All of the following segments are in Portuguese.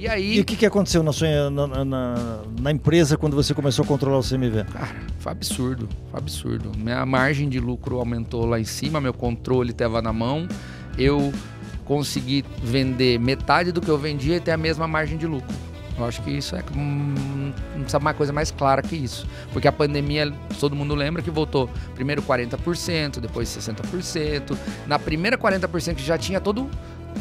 E aí. E o que, que aconteceu na, sua, na, na, na, empresa quando você começou a controlar o CMV? Cara, foi absurdo, foi absurdo. Minha margem de lucro aumentou lá em cima, meu controle estava na mão. Eu consegui vender metade do que eu vendia e ter a mesma margem de lucro. Eu acho que isso é. Hum, não uma coisa mais clara que isso. Porque a pandemia, todo mundo lembra que voltou primeiro 40%, depois 60%. Na primeira 40% que já tinha todo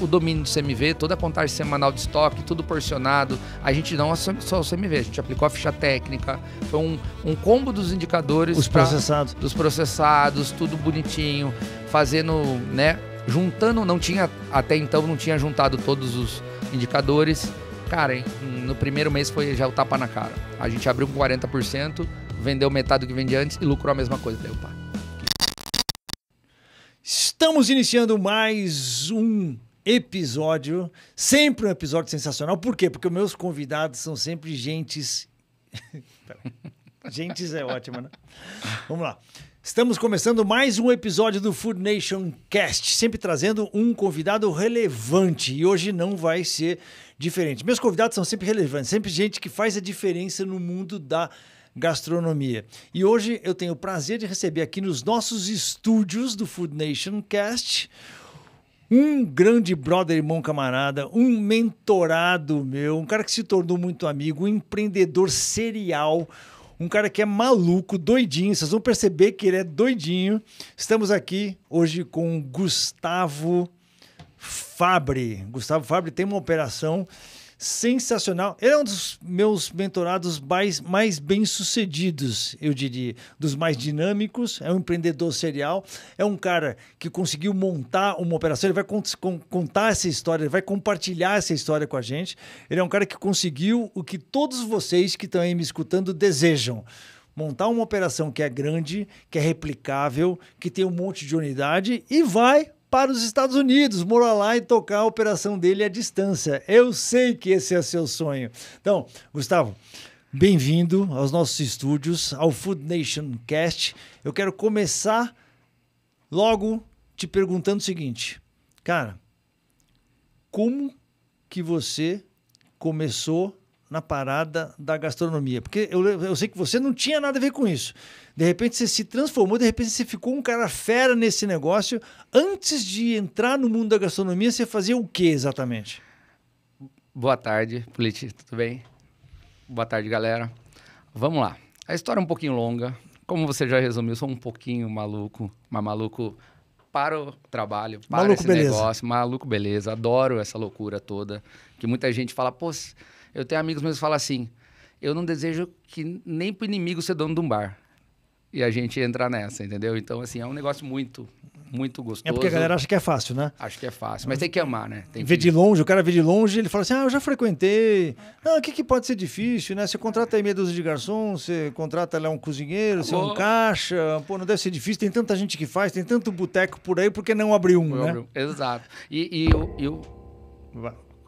o domínio do CMV, toda a contagem semanal de estoque, tudo porcionado. A gente não só o CMV, a gente aplicou a ficha técnica, foi um, um combo dos indicadores. Os pra, processados. Dos processados, tudo bonitinho, fazendo, né? Juntando, não tinha, até então não tinha juntado todos os indicadores. Cara, hein, no primeiro mês foi já o tapa na cara. A gente abriu com 40%, vendeu metade do que vendia antes e lucrou a mesma coisa. Daí, opa. Estamos iniciando mais um episódio, sempre um episódio sensacional. Por quê? Porque meus convidados são sempre gentes. gentes é ótima, né? Vamos lá. Estamos começando mais um episódio do Food Nation Cast, sempre trazendo um convidado relevante e hoje não vai ser diferente. Meus convidados são sempre relevantes, sempre gente que faz a diferença no mundo da gastronomia. E hoje eu tenho o prazer de receber aqui nos nossos estúdios do Food Nation Cast um grande brother, irmão, camarada, um mentorado meu, um cara que se tornou muito amigo, um empreendedor serial, um cara que é maluco, doidinho. Vocês vão perceber que ele é doidinho. Estamos aqui hoje com Gustavo Fabre. Gustavo Fabre tem uma operação sensacional. Ele é um dos meus mentorados mais, mais bem-sucedidos, eu diria, dos mais dinâmicos. É um empreendedor serial, é um cara que conseguiu montar uma operação. Ele vai cont contar essa história, ele vai compartilhar essa história com a gente. Ele é um cara que conseguiu o que todos vocês que estão aí me escutando desejam montar uma operação que é grande, que é replicável, que tem um monte de unidade e vai para os Estados Unidos, morar lá e tocar a operação dele à distância. Eu sei que esse é seu sonho. Então, Gustavo, bem-vindo aos nossos estúdios, ao Food Nation Cast. Eu quero começar logo te perguntando o seguinte, cara, como que você começou na parada da gastronomia? Porque eu, eu sei que você não tinha nada a ver com isso. De repente você se transformou, de repente você ficou um cara fera nesse negócio. Antes de entrar no mundo da gastronomia, você fazia o que exatamente? Boa tarde, Politi, tudo bem? Boa tarde, galera. Vamos lá. A história é um pouquinho longa. Como você já resumiu, sou um pouquinho maluco, mas maluco para o trabalho, para maluco esse beleza. negócio, maluco beleza. Adoro essa loucura toda, que muita gente fala, pô, eu tenho amigos meus que falam assim: eu não desejo que nem pro inimigo ser dono de um bar. E a gente entrar nessa, entendeu? Então, assim, é um negócio muito, muito gostoso. É porque a galera acha que é fácil, né? Acho que é fácil, mas tem que amar, né? Tem vê de longe, o cara vê de longe, ele fala assim: ah, eu já frequentei. Ah, o que, que pode ser difícil, né? Você contrata aí meia dúzia de garçom, você contrata lá um cozinheiro, você é um caixa. Pô, não deve ser difícil, tem tanta gente que faz, tem tanto boteco por aí, por que não abrir um, eu né? Exato. E, e eu. eu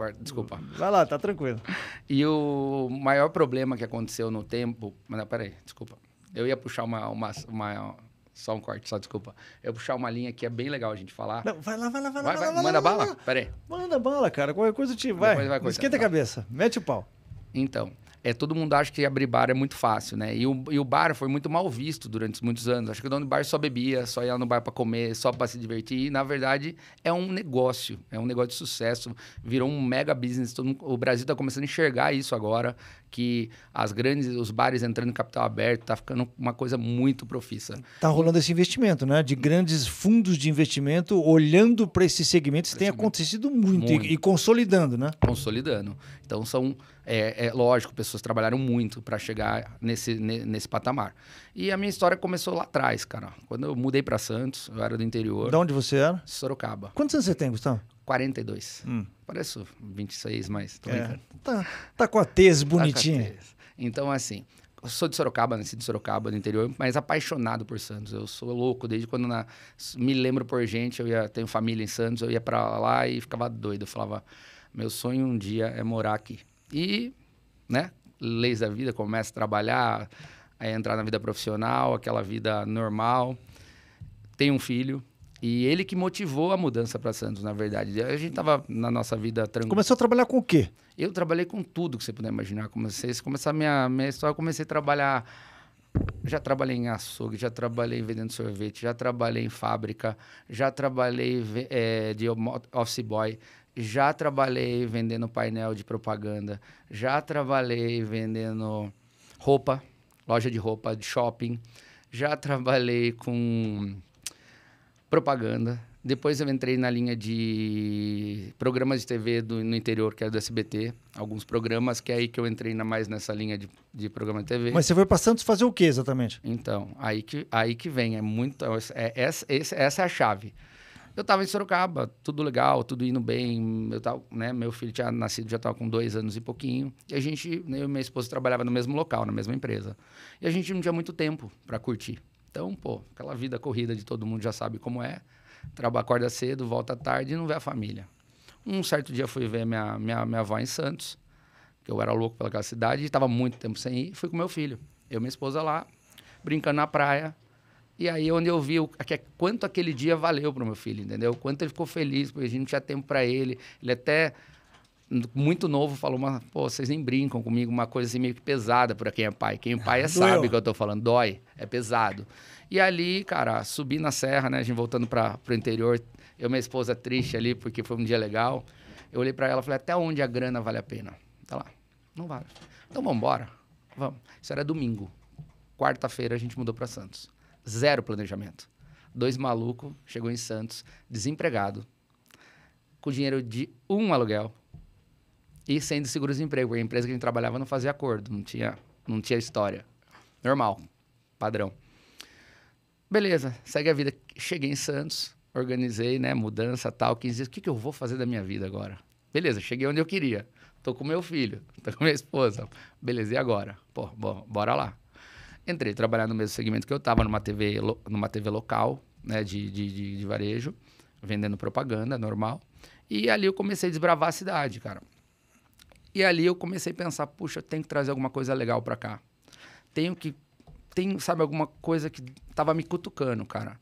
quarto, desculpa. Vai lá, tá tranquilo. E o maior problema que aconteceu no tempo. Mas não, ah, peraí, desculpa. Eu ia puxar uma, uma, uma só um corte, só desculpa. Eu puxar uma linha que é bem legal a gente falar. Não, vai lá, vai lá, vai, vai lá. Vai, vai, manda lá, bala? Lá. Manda bala, cara. Qualquer coisa te vai. vai Esquenta tá. a cabeça. Mete o pau. Então, é, todo mundo acha que abrir bar é muito fácil, né? E o, e o bar foi muito mal visto durante muitos anos. Acho que o dono do bar só bebia, só ia no bar para comer, só para se divertir. E, na verdade, é um negócio, é um negócio de sucesso. Virou um mega business. Mundo, o Brasil está começando a enxergar isso agora, que as grandes, os bares entrando em capital aberto, tá ficando uma coisa muito profissa. Tá rolando esse investimento, né? De grandes fundos de investimento olhando para esses segmentos tem acontecido muito, muito. E, e consolidando, né? Consolidando. Então são é, é lógico, pessoas trabalharam muito para chegar nesse, nesse patamar. E a minha história começou lá atrás, cara. Quando eu mudei para Santos, eu era do interior. De onde você era? Sorocaba. Quantos anos você tem, Gustavo? 42. Hum. Pareço 26, mas tô É. Tá, tá com a tese tá bonitinha. Tá a tese. Então, assim, eu sou de Sorocaba, nasci de Sorocaba, do interior, mas apaixonado por Santos. Eu sou louco, desde quando na... me lembro por gente, eu ia, tenho família em Santos, eu ia para lá e ficava doido. Eu falava, meu sonho um dia é morar aqui. E, né, leis da vida, começa a trabalhar, a entrar na vida profissional, aquela vida normal. Tem um filho. E ele que motivou a mudança para Santos, na verdade. A gente estava na nossa vida tranquila. Começou a trabalhar com o quê? Eu trabalhei com tudo que você puder imaginar. Comecei, a começar a minha, minha história, comecei a trabalhar. Já trabalhei em açougue, já trabalhei vendendo sorvete, já trabalhei em fábrica, já trabalhei é, de office boy, já trabalhei vendendo painel de propaganda, já trabalhei vendendo roupa, loja de roupa, de shopping, já trabalhei com propaganda. Depois eu entrei na linha de programas de TV do, no interior, que é do SBT. Alguns programas, que é aí que eu entrei na, mais nessa linha de, de programa de TV. Mas você foi para Santos fazer o que exatamente? Então, aí que, aí que vem. É muito, é, é, é, essa é a chave. Eu estava em Sorocaba, tudo legal, tudo indo bem. Eu tava, né, meu filho tinha nascido, já estava com dois anos e pouquinho. E a gente, né, eu e minha esposa trabalhava no mesmo local, na mesma empresa. E a gente não tinha muito tempo para curtir. Então, pô, aquela vida corrida de todo mundo já sabe como é. Trabalha, acorda cedo, volta tarde e não vê a família. Um certo dia fui ver minha, minha, minha avó em Santos, que eu era louco pelaquela cidade, e estava muito tempo sem ir. Fui com meu filho, eu e minha esposa lá, brincando na praia. E aí é onde eu vi o, que, quanto aquele dia valeu para o meu filho, entendeu? Quanto ele ficou feliz, porque a gente não tinha tempo para ele. Ele até muito novo falou uma, pô, vocês nem brincam comigo, uma coisa assim meio que pesada para quem é pai. Quem é pai é, sabe o que eu estou falando, dói, é pesado. E ali, cara, subi na serra, né, a gente voltando para o interior, eu e minha esposa triste ali porque foi um dia legal. Eu olhei para ela e falei: "Até onde a grana vale a pena?" Tá lá. Não vale. Então vamos embora. Vamos. Isso era domingo. Quarta-feira a gente mudou para Santos. Zero planejamento. Dois malucos chegou em Santos, desempregado, com dinheiro de um aluguel e sendo seguro-desemprego, emprego a empresa que a gente trabalhava não fazia acordo, não tinha, não tinha história. Normal, padrão. Beleza, segue a vida. Cheguei em Santos, organizei, né, mudança, tal, 15 dias. O que, que eu vou fazer da minha vida agora? Beleza, cheguei onde eu queria. Tô com meu filho, tô com minha esposa. Beleza, e agora? Pô, bora lá entrei trabalhar no mesmo segmento que eu estava, numa TV, numa TV local, né, de, de, de, varejo, vendendo propaganda normal. E ali eu comecei a desbravar a cidade, cara. E ali eu comecei a pensar, puxa, tenho que trazer alguma coisa legal para cá. Tenho que, tem sabe, alguma coisa que tava me cutucando, cara.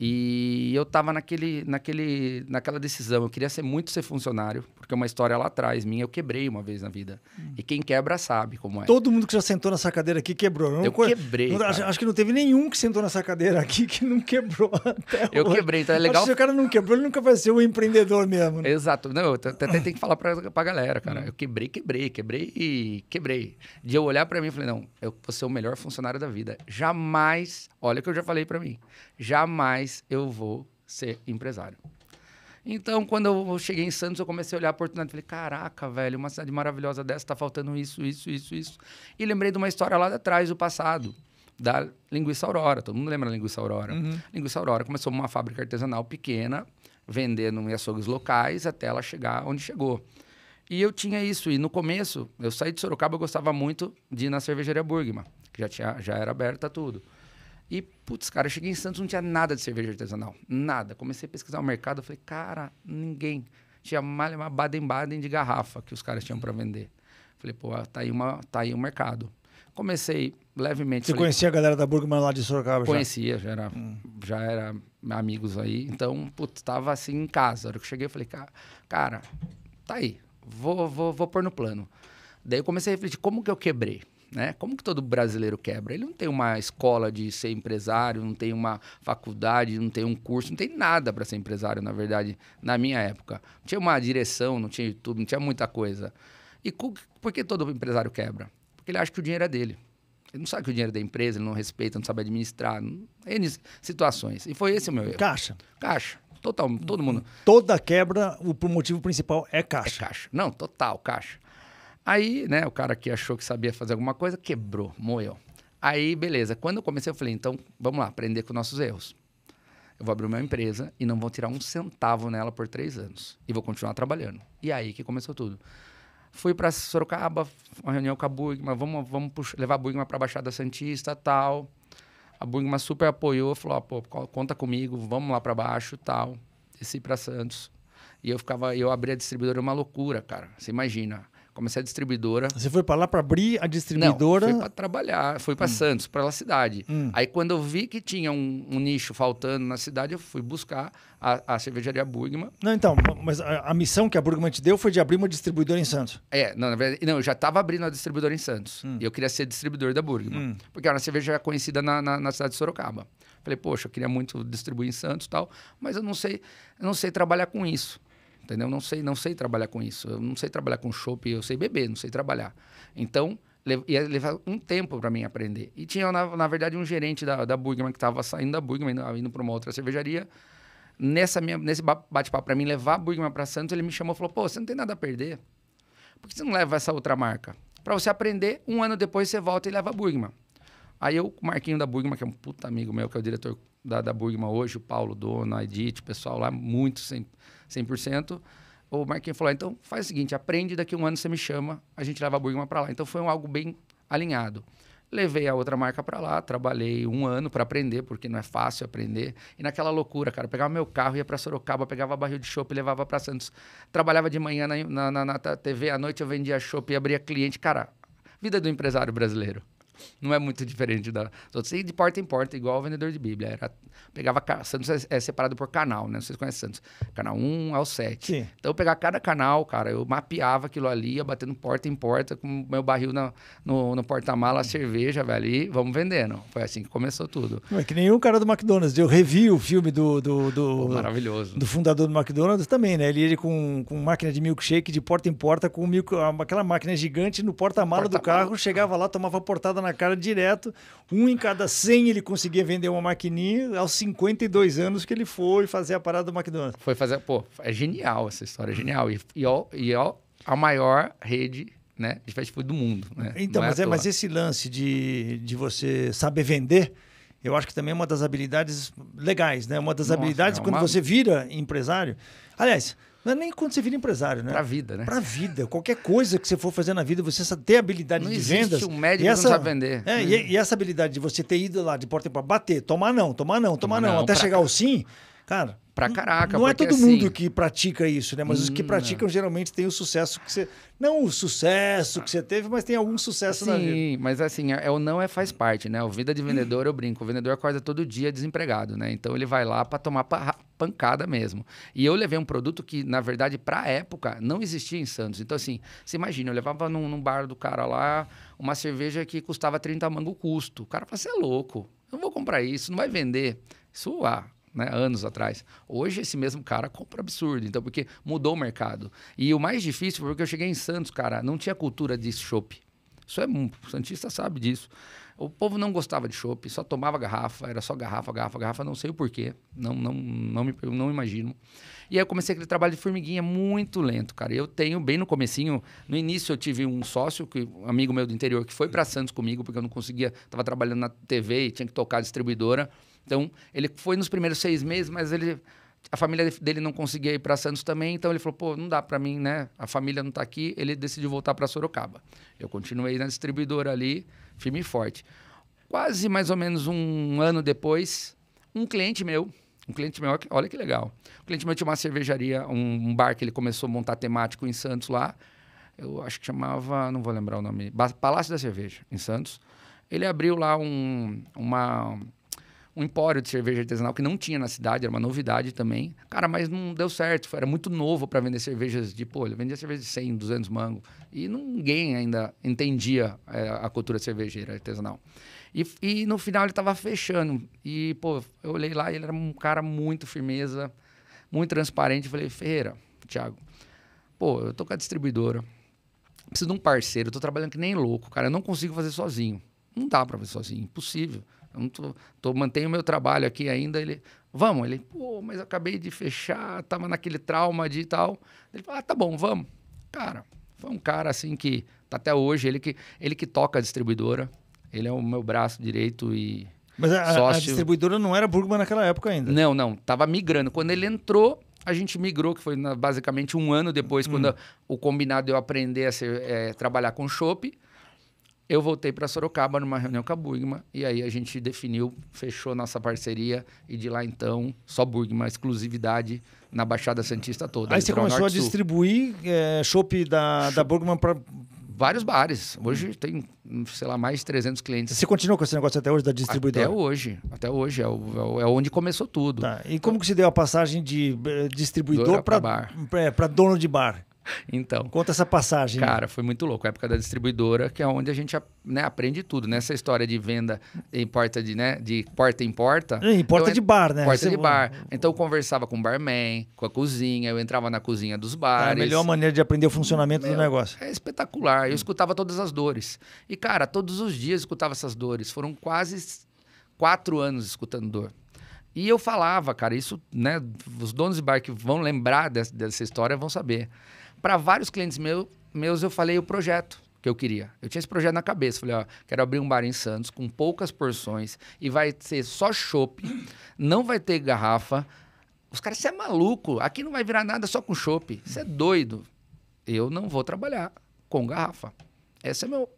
E eu estava naquele, naquele, naquela decisão. Eu queria ser muito ser funcionário, porque é uma história lá atrás minha, eu quebrei uma vez na vida. Hum. E quem quebra sabe como é. Todo mundo que já sentou nessa cadeira aqui quebrou. Não eu co... quebrei. Não, acho que não teve nenhum que sentou nessa cadeira aqui que não quebrou. eu hoje. quebrei, então é legal. se o cara não quebrou, ele nunca vai ser um empreendedor mesmo. Né? Exato. Não, eu até tenho que falar pra, pra galera, cara. Hum. Eu quebrei, quebrei, quebrei e quebrei. De eu olhar para mim e falei, não, eu vou ser o melhor funcionário da vida. Jamais, olha o que eu já falei para mim jamais eu vou ser empresário. Então, quando eu cheguei em Santos, eu comecei a olhar a oportunidade. Falei, caraca, velho, uma cidade maravilhosa dessa, tá faltando isso, isso, isso, isso. E lembrei de uma história lá atrás, do passado, da Linguiça Aurora. Todo mundo lembra da Linguiça Aurora? Uhum. Linguiça Aurora começou uma fábrica artesanal pequena, vendendo em açougues locais, até ela chegar onde chegou. E eu tinha isso. E no começo, eu saí de Sorocaba, eu gostava muito de ir na cervejaria Burgma, que já, tinha, já era aberta tudo. E, putz, cara, eu cheguei em Santos, não tinha nada de cerveja artesanal. Nada. Comecei a pesquisar o mercado, falei, cara, ninguém. Tinha uma Baden-Baden de garrafa que os caras tinham para vender. Falei, pô, tá aí, uma, tá aí um mercado. Comecei levemente. Você falei, conhecia a galera da Burgman lá de Sorocaba? Conhecia, já, já era, hum. já era amigos aí. Então, putz, tava assim em casa. A hora que eu cheguei, eu falei, cara, tá aí. Vou, vou, vou pôr no plano. Daí eu comecei a refletir, como que eu quebrei? né? Como que todo brasileiro quebra? Ele não tem uma escola de ser empresário, não tem uma faculdade, não tem um curso, não tem nada para ser empresário, na verdade, na minha época. Não tinha uma direção, não tinha YouTube, não tinha muita coisa. E por que todo empresário quebra? Porque ele acha que o dinheiro é dele. Ele não sabe que o dinheiro é da empresa, ele não respeita, não sabe administrar. N situações. E foi esse o meu erro. Caixa. Caixa. Total, todo mundo. Toda quebra, o motivo principal é caixa. É caixa. Não, total, caixa. Aí, né, o cara que achou que sabia fazer alguma coisa, quebrou, moeu. Aí, beleza. Quando eu comecei, eu falei, então, vamos lá, aprender com nossos erros. Eu vou abrir uma empresa e não vou tirar um centavo nela por três anos. E vou continuar trabalhando. E aí que começou tudo. Fui para Sorocaba, uma reunião com a Bugma, vamos, vamos puxar, levar a Bugma para a Baixada Santista tal. A Bugma super apoiou, falou, ah, pô, conta comigo, vamos lá para baixo tal. Desci para Santos. E eu ficava, eu abri a distribuidora, uma loucura, cara. Você imagina comecei a distribuidora. Você foi para lá para abrir a distribuidora? Não, fui para trabalhar, fui para hum. Santos, para a cidade. Hum. Aí quando eu vi que tinha um, um, nicho faltando na cidade, eu fui buscar a, a cervejaria Burgman. Não, então, mas a, a, missão que a Burgman te deu foi de abrir uma distribuidora em Santos. É, não, na verdade, não, eu já estava abrindo a distribuidora em Santos. Hum. E eu queria ser distribuidor da Burgman, hum. porque era uma cerveja conhecida na, na, na cidade de Sorocaba. Falei, poxa, eu queria muito distribuir em Santos e tal, mas eu não sei, eu não sei trabalhar com isso entendeu? Não sei, não sei trabalhar com isso. Eu não sei trabalhar com chope, eu sei beber, não sei trabalhar. Então, lev ia levar um tempo para mim aprender. E tinha, na, na, verdade, um gerente da, da Burgman que estava saindo da Burgman, indo, indo para uma outra cervejaria. Nessa minha, nesse bate-papo para mim levar a Burgman para Santos, ele me chamou e falou: pô, você não tem nada a perder. Por que você não leva essa outra marca? Para você aprender, um ano depois você volta e leva a Burgman. Aí eu, o Marquinho da Burgma, que é um puta amigo meu, que é o diretor da, da hoje, o Paulo Dono, a Edith, o pessoal lá, muito 100%, 100% o Marquinho falou, ah, então faz o seguinte, aprende, daqui um ano você me chama, a gente leva a Burgma para lá. Então foi um, algo bem alinhado. Levei a outra marca para lá, trabalhei um ano para aprender, porque não é fácil aprender. E naquela loucura, cara, pegava meu carro, ia para Sorocaba, pegava barril de e levava para Santos. Trabalhava de manhã na, na, na, na TV, à noite eu vendia chope e abria cliente. Cara, vida do empresário brasileiro. Não é muito diferente da, das outras. E de porta em porta, igual o vendedor de Bíblia. Era, pegava, Santos é, é, separado por canal, né? Vocês conhecem Santos. Canal 1 ao 7. Sim. Então eu pegava cada canal, cara, eu mapeava aquilo ali, ia batendo porta em porta, com meu barril na, no, no porta-mala, cerveja, velho, e vamos vendendo. Foi assim que começou tudo. Não é que nenhum cara do McDonald's. Eu revi o filme do. do, do Pô, maravilhoso. Do fundador do McDonald's também, né? Ele, ele com, com máquina de milkshake de porta em porta, com milk, aquela máquina gigante no porta-mala porta do carro, chegava lá, tomava portada na na cara direto. Um em cada 100 ele conseguia vender uma maquininha aos 52 anos que ele foi fazer a parada do McDonald's. Foi fazer, pô, é genial essa história, é genial. E, e, ó, e ó, a maior rede né, de fast food do mundo. Né? Então, mas, é, é mas é, esse lance de, de você saber vender, eu acho que também é uma das habilidades legais, né? Uma das Nossa, habilidades é uma... quando você vira empresário. Aliás, não é nem quando você vira empresário, né? Pra vida, né? Pra vida. Qualquer coisa que você for fazer na vida, você ter habilidade não de vendas. um médico e essa, não sabe vender. É, hum. e, e, essa habilidade de você ter ido lá de porta em porta, bater, tomar não, tomar não, tomar, tomar não, não, até chegar ao sim, Cara, pra caraca. Não é todo assim... mundo que pratica isso, né? Mas hum, os que hum. praticam não. geralmente têm o sucesso que você. Não o sucesso que você teve, mas tem algum sucesso Sim, na vida. Sim, mas assim, é, é, o não é faz parte, né? O vida de vendedor, eu brinco. O vendedor acorda todo dia desempregado, né? Então ele vai lá para tomar pancada mesmo. E eu levei um produto que, na verdade, pra época, não existia em Santos. Então, assim, você imagina, eu levava num, num bar do cara lá uma cerveja que custava 30 mango custo. O cara fala, você é louco. Eu não vou comprar isso, não vai vender. Isso, ah, né, anos atrás. Hoje esse mesmo cara compra absurdo, então porque mudou o mercado. E o mais difícil foi porque eu cheguei em Santos, cara, não tinha cultura de chopp. Isso é o santista sabe disso. O povo não gostava de chopp, só tomava garrafa, era só garrafa, garrafa, garrafa, não sei o porquê, não, não, não, me, não imagino. E aí eu comecei aquele trabalho de formiguinha muito lento, cara. Eu tenho bem no comecinho, no início eu tive um sócio, que, um amigo meu do interior, que foi para Santos comigo, porque eu não conseguia, estava trabalhando na TV e tinha que tocar a distribuidora. Então, ele foi nos primeiros seis meses, mas ele a família dele não conseguia ir para Santos também, então ele falou: pô, não dá para mim, né? A família não está aqui. Ele decidiu voltar para Sorocaba. Eu continuei na distribuidora ali, firme e forte. Quase mais ou menos um ano depois, um cliente meu, um cliente meu, olha que legal. Um cliente meu tinha uma cervejaria, um bar que ele começou a montar temático em Santos lá. Eu acho que chamava, não vou lembrar o nome, Palácio da Cerveja, em Santos. Ele abriu lá um, uma um empório de cerveja artesanal que não tinha na cidade, era uma novidade também. Cara, mas não deu certo, era muito novo para vender cervejas de, polho. vendia cerveja de 100, 200 mango. E ninguém ainda entendia é, a cultura cervejeira artesanal. E, e no final ele estava fechando. E, pô, eu olhei lá e ele era um cara muito firmeza, muito transparente. falei, Ferreira, Thiago, pô, eu tô com a distribuidora, preciso de um parceiro, eu tô trabalhando que nem louco, cara, eu não consigo fazer sozinho. Não dá para fazer sozinho, impossível. Eu não tô, tô mantenho meu trabalho aqui ainda. Ele, vamos. Ele, pô, mas acabei de fechar, tava naquele trauma de tal. Ele falou, ah, tá bom, vamos. Cara, foi um cara assim que tá até hoje, ele que, ele que toca a distribuidora. Ele é o meu braço direito e mas a, a, distribuidora não era Burgman naquela época ainda. Não, não. Tava migrando. Quando ele entrou, a gente migrou, que foi basicamente um ano depois, hum. quando o combinado eu aprender a ser, é, trabalhar com chopp. Eu voltei para Sorocaba numa reunião com a Burgman e aí a gente definiu, fechou nossa parceria e de lá então só Burgman, exclusividade na Baixada Santista toda. Aí você começou a distribuir é, da, Shop. da Burgman para vários bares. Hoje tem, sei lá, mais de 300 clientes. Você continua com esse negócio até hoje da distribuidora? Até hoje. Até hoje. É, o, é, é onde começou tudo. Tá. E como que se deu a passagem de eh, distribuidor para é, dono de bar? então. Conta essa passagem. Cara, foi muito louco. A época da distribuidora, que é onde a gente né, aprende tudo, Nessa né? história de venda em porta de, né, de porta em porta. É, em porta então, de bar, né? Porta Você... É de bar. Então eu conversava com o barman, com a cozinha, eu entrava na cozinha dos bares. É a melhor maneira de aprender o funcionamento Meu, do negócio. É espetacular. Eu escutava todas as dores. E, cara, todos os dias eu escutava essas dores. Foram quase quatro anos escutando dor. E eu falava, cara, isso, né? Os donos de bar que vão lembrar dessa, dessa história vão saber. Para vários clientes meu, meus, eu falei o projeto que eu queria. Eu tinha esse projeto na cabeça. Falei, ó, quero abrir um bar em Santos com poucas porções e vai ser só chopp, não vai ter garrafa. Os caras, você é maluco, aqui não vai virar nada só com chopp. Você é doido. Eu não vou trabalhar com garrafa. Esse é meu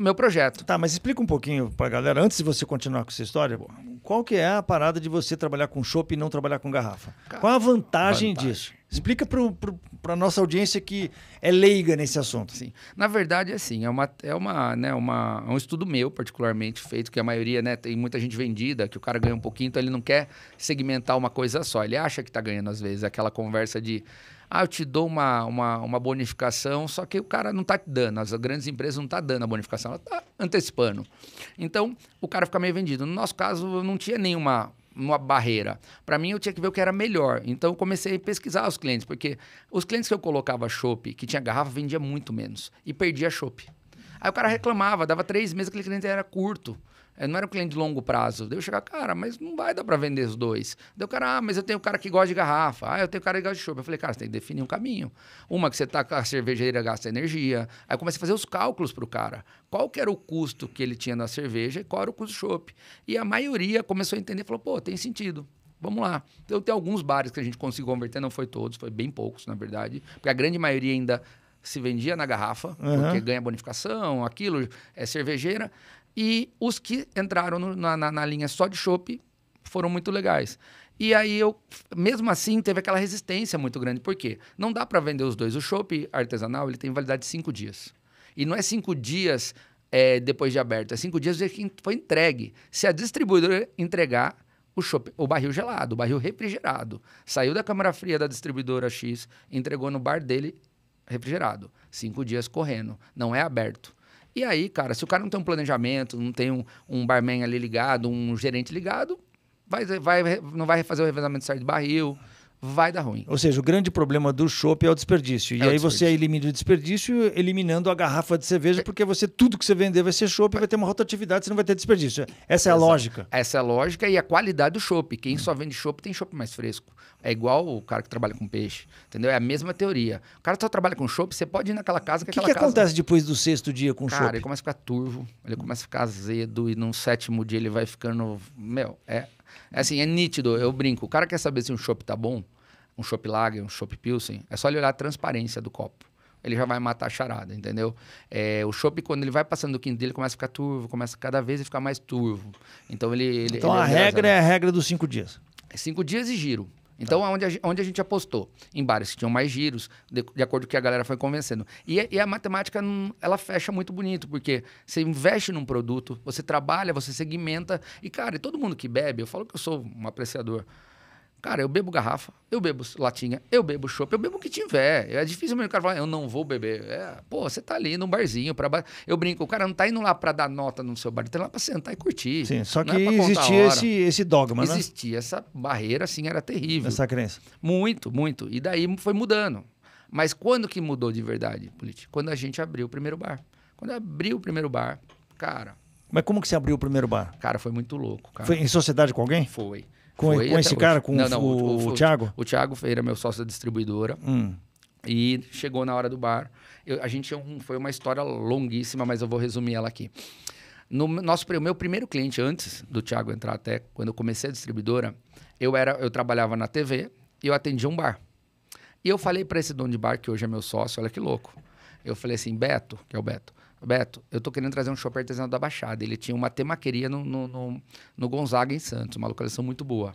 meu projeto. Tá, mas explica um pouquinho pra galera, antes de você continuar com essa história, qual que é a parada de você trabalhar com chopp e não trabalhar com garrafa? Cara, qual a vantagem, vantagem. disso? Explica para a nossa audiência que é leiga nesse assunto. Sim. Na verdade, é assim, é, uma, é uma, né, uma, é um estudo meu, particularmente, feito, que a maioria, né, tem muita gente vendida, que o cara ganha um pouquinho, então ele não quer segmentar uma coisa só. Ele acha que está ganhando, às vezes, aquela conversa de ah, eu te dou uma, uma, uma bonificação, só que o cara não está te dando, as grandes empresas não estão tá dando a bonificação, ela está antecipando. Então, o cara fica meio vendido. No nosso caso, não tinha nenhuma uma barreira. Para mim, eu tinha que ver o que era melhor. Então, eu comecei a pesquisar os clientes, porque os clientes que eu colocava chopp, que tinha garrafa, vendia muito menos e perdia chopp. Aí o cara reclamava, dava três meses, aquele cliente era curto. É, não era um cliente de longo prazo. Deu chegar, cara, mas não vai dar para vender os dois. Deu o cara, ah, mas eu tenho cara que gosta de garrafa. Ah, eu tenho cara que gosta de chope. Eu falei, cara, você tem que definir um caminho. Uma que você tá com a cervejeira gasta energia. Aí eu comecei a fazer os cálculos pro cara. Qual que era o custo que ele tinha na cerveja e qual era o custo do chope. E a maioria começou a entender falou, pô, tem sentido. Vamos lá. Então tem alguns bares que a gente conseguiu converter, não foi todos, foi bem poucos, na verdade. Porque a grande maioria ainda se vendia na garrafa, uhum. porque ganha bonificação, aquilo, é cervejeira. E os que entraram no, na, na, linha só de chope foram muito legais. E aí eu, mesmo assim, teve aquela resistência muito grande. Por quê? Não dá para vender os dois. O chope artesanal, ele tem validade de cinco dias. E não é cinco dias é, depois de aberto, é cinco dias que foi entregue. Se a distribuidora entregar o, chopp, o barril gelado, o barril refrigerado, saiu da câmara fria da distribuidora X, entregou no bar dele refrigerado. Cinco dias correndo. Não é aberto. E aí, cara, se o cara não tem um planejamento, não tem um, um barman ali ligado, um gerente ligado, vai, vai, não vai fazer o revezamento certo de barril, vai dar ruim. Ou seja, o grande problema do chopp é o desperdício. É e aí desperdício. você elimina o desperdício, eliminando a garrafa de cerveja, é. porque você tudo que você vender vai ser chopp, é. vai ter uma rotatividade, você não vai ter desperdício. Essa é a lógica. Essa é a lógica e a qualidade do chopp. Quem hum. só vende chopp tem chopp mais fresco. É igual o cara que trabalha com peixe, entendeu? É a mesma teoria. O cara só trabalha com chopp, você pode ir naquela casa que, que que casa... O que acontece depois do sexto dia com chopp? Cara, ele começa a ficar turvo, ele começa a ficar azedo e num sétimo dia ele vai ficando... Meu, é... é assim, é nítido, eu brinco. O cara quer saber se um chopp tá bom, um chopp lager, um chopp pilsen, é só ele olhar a transparência do copo. Ele já vai matar a charada, entendeu? É, o chopp, quando ele vai passando do quinto dele, começa a ficar turvo, começa cada vez a ficar mais turvo. Então ele. ele então ele é a regra é a regra dos cinco dias. Cinco dias e giro. Então, tá. onde, a, onde a gente apostou? Em bares que tinham mais giros, de, de acordo com o que a galera foi convencendo. E, e a matemática, hum, ela fecha muito bonito, porque você investe num produto, você trabalha, você segmenta. E, cara, todo mundo que bebe, eu falo que eu sou um apreciador Cara, eu bebo garrafa, eu bebo latinha, eu bebo chopp, eu bebo o que tiver. É difícil mesmo o cara falar, eu não vou beber. É, pô, você tá ali num barzinho para Eu brinco, o cara não tá indo lá para dar nota no seu bar, ele tá lá para sentar e curtir. Sim, só é que é existia esse, esse dogma, existia né? Existia essa barreira, assim, era terrível. Essa crença. Muito, muito. E daí foi mudando. Mas quando que mudou de verdade, político? Quando a gente abriu o primeiro bar. Quando abriu o primeiro bar, cara... Mas como que você abriu o primeiro bar? Cara, foi muito louco, cara. Foi em sociedade com alguém? Foi. Com, foi, com esse cara, com não, não, o, o, o, o, Thiago? O Thiago Feira, meu sócio da distribuidora. Hum. E chegou na hora do bar. Eu, a gente é foi uma história longuíssima, mas eu vou resumir ela aqui. No nosso meu primeiro cliente antes do Thiago entrar até quando eu comecei a distribuidora, eu era eu trabalhava na TV e eu atendia um bar. E eu falei para esse dono de bar que hoje é meu sócio, olha que louco. Eu falei assim, Beto, que é o Beto. Beto, eu tô querendo trazer um chopp artesanal da Baixada. Ele tinha uma temaqueria no, no, no, no Gonzaga, em Santos, uma localização muito boa.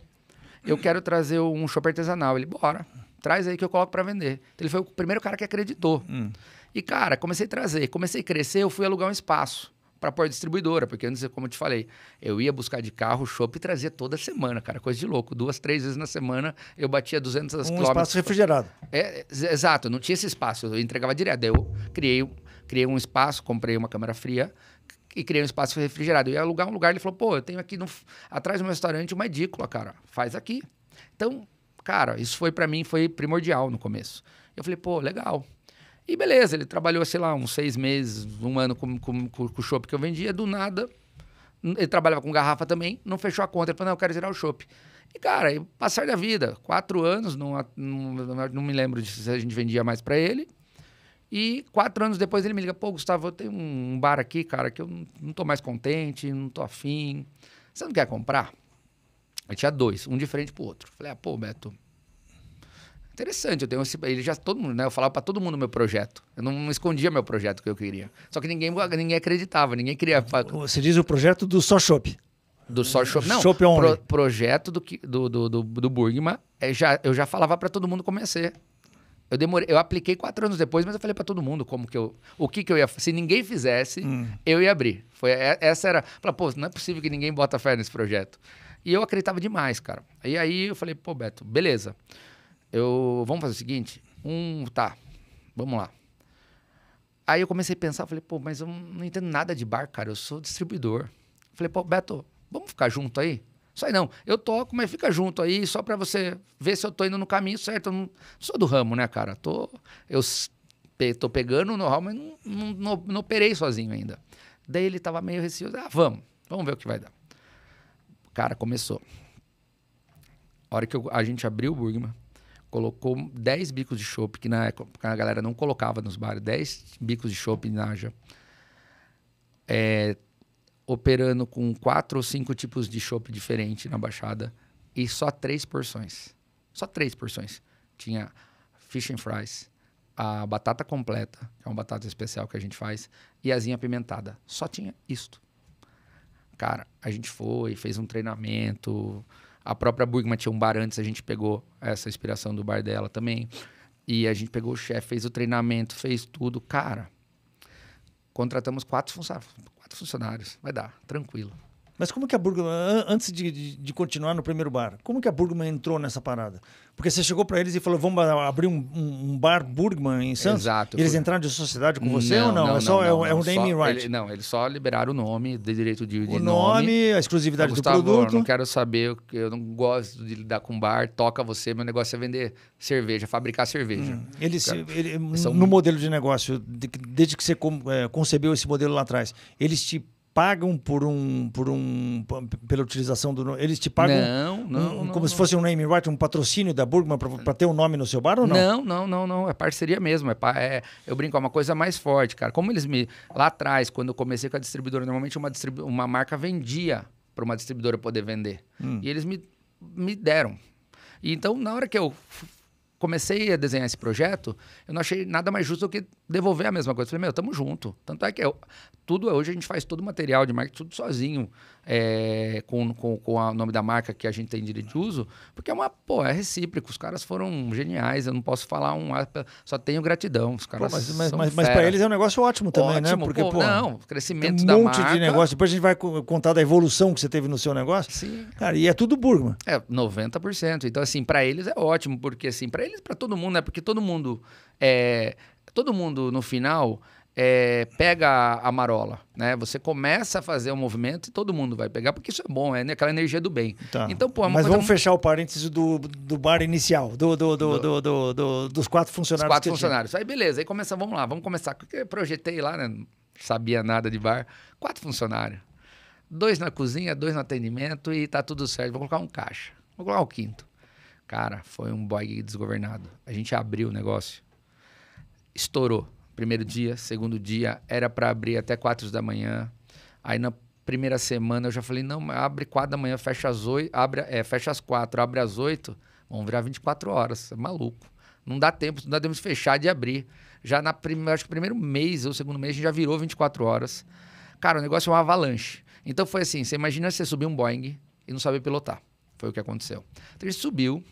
Eu quero trazer um chopp artesanal. Ele, bora, traz aí que eu coloco para vender. Então, ele foi o primeiro cara que acreditou. Hum. E, cara, comecei a trazer. Comecei a crescer, eu fui alugar um espaço para pôr distribuidora, porque antes, como eu te falei, eu ia buscar de carro chopp e trazia toda semana, cara, coisa de louco. Duas, três vezes na semana eu batia 200 um quilômetros. Um espaço refrigerado. É, exato, não tinha esse espaço, eu entregava direto. Daí eu criei criei um espaço, comprei uma câmera fria e criei um espaço refrigerado. Eu ia alugar um lugar, ele falou, pô, eu tenho aqui no, atrás do meu restaurante uma edícula, cara, faz aqui. Então, cara, isso foi para mim, foi primordial no começo. Eu falei, pô, legal. E beleza, ele trabalhou, sei lá, uns seis meses, um ano com, com, com, com o chopp que eu vendia, do nada, ele trabalhava com garrafa também, não fechou a conta, ele falou, não, eu quero zerar o chopp. E, cara, passar da vida, quatro anos, não, não, não me lembro se a gente vendia mais para ele, e quatro anos depois ele me liga, pô, Gustavo, eu tenho um bar aqui, cara, que eu não tô mais contente, não tô afim. Você não quer comprar? Eu tinha dois, um de frente pro outro. Falei, ah, pô, Beto, interessante, eu tenho esse... Ele já, todo mundo, né? Eu falava para todo mundo meu projeto. Eu não, não, escondia meu projeto que eu queria. Só que ninguém, ninguém acreditava, ninguém queria... Você diz o projeto do Só Shop. Do Só Shop, não. Shop é Pro, projeto do, do, do, do, do Burgman, é, já, eu já falava para todo mundo conhecer eu demorei, eu apliquei quatro anos depois, mas eu falei para todo mundo como que eu, o que que eu ia, se ninguém fizesse, hum. eu ia abrir. Foi é, essa era, falei, pô, não é possível que ninguém bota fé nesse projeto. E eu acreditava demais, cara. E aí eu falei, pô, Beto, beleza. Eu vamos fazer o seguinte, um, tá. Vamos lá. Aí eu comecei a pensar, falei, pô, mas eu não entendo nada de bar, cara, eu sou distribuidor. Falei, pô, Beto, vamos ficar junto aí? Sai não. Eu toco, mas fica junto aí, só para você ver se eu tô indo no caminho certo. Eu não sou do ramo, né, cara? Tô, eu pe, tô pegando no ramo, mas não, não, não, não, operei sozinho ainda. Daí ele tava meio receoso. Ah, vamos, vamos ver o que vai dar. Cara, começou. A hora que eu, a gente abriu o Burgman, colocou 10 bicos de chope, que na época a galera não colocava nos bares, 10 bicos de chope de Naja. É, operando com quatro ou cinco tipos de chopp diferente na Baixada e só três porções. Só três porções. Tinha fish and fries, a batata completa, que é uma batata especial que a gente faz, e a azinha apimentada. Só tinha isto. Cara, a gente foi, fez um treinamento. A própria Burgma tinha um bar antes, a gente pegou essa inspiração do bar dela também. E a gente pegou o chefe, fez o treinamento, fez tudo. Cara, contratamos quatro funcionários, quatro funcionários, vai dar, tranquilo. Mas como que a Burgman, antes de, de, de, continuar no primeiro bar, como que a Burgman entrou nessa parada? Porque você chegou para eles e falou, vamos abrir um, um, um, bar Burgman em Santos? Exato. Eles entraram de sociedade com você não, ou não? não é só não, é, é um naming right? Ele, não, eles só liberaram o nome, de direito de, de o nome, nome, a exclusividade ah, do produto. Eu não quero saber, eu não gosto de lidar com bar, toca você, meu negócio é vender cerveja, fabricar cerveja. Hum, eles, ele, são... no modelo de negócio, desde que você eh, concebeu esse modelo lá atrás, eles te pagam por um por um pela utilização do eles te pagam não, não, um, não como não, se fosse um name right um patrocínio da Burgman para ter um nome no seu bar ou não não não não não é parceria mesmo é, é eu brinco é uma coisa mais forte cara como eles me lá atrás quando eu comecei com a distribuidora normalmente uma distribu uma marca vendia para uma distribuidora poder vender hum. e eles me me deram e então na hora que eu comecei a desenhar esse projeto, eu não achei nada mais justo do que devolver a mesma coisa. Falei, meu, tamo junto. Tanto é que eu, tudo é, hoje a gente faz todo o material de marketing tudo sozinho é, com, com, com o nome da marca que a gente tem direito de uso, porque é uma, pô, é recíproco. Os caras foram geniais, eu não posso falar um, só tenho gratidão. Os caras pô, mas mas, mas, mas para eles é um negócio ótimo também, né? ótimo, né? Porque, pô, pô não, crescimento da marca. Um monte de negócio. Depois a gente vai contar da evolução que você teve no seu negócio. Sim. Cara, e é tudo Burgman. É, 90%. Então, assim, para eles é ótimo, porque, assim, para eles, para todo mundo, é né? porque todo mundo. É, todo mundo, no final, é, pega a, marola, né? Você começa a fazer um movimento e todo mundo vai pegar, porque isso é bom, é aquela energia do bem. Tá. Então, pô, é Mas vamos muito... fechar o parênteses do, do bar inicial, do, do, do, do, do, do dos quatro funcionários. Os quatro funcionários. Aí beleza, aí começa, vamos lá, vamos começar. Porque projetei lá, né? Sabia nada de bar. Quatro funcionários. Dois na cozinha, dois no atendimento e tá tudo certo. Vou colocar um caixa. Vou colocar o um quinto. Cara, foi um boy desgovernado. A gente abriu o negócio. Estourou Primeiro dia, segundo dia, era para abrir até quatro da manhã. Aí na primeira semana eu já falei, não, abre quatro da manhã, fecha às 8, abre, é, fecha às 4, abre às oito, vão virar 24 horas, é maluco. Não dá tempo, não dá tempo de fechar, de abrir. Já na primeira, acho que primeiro mês ou segundo mês a gente já virou 24 horas. Cara, o negócio é uma avalanche. Então foi assim, você imagina você subir um Boeing e não saber pilotar. Foi o que aconteceu. Então ele subiu,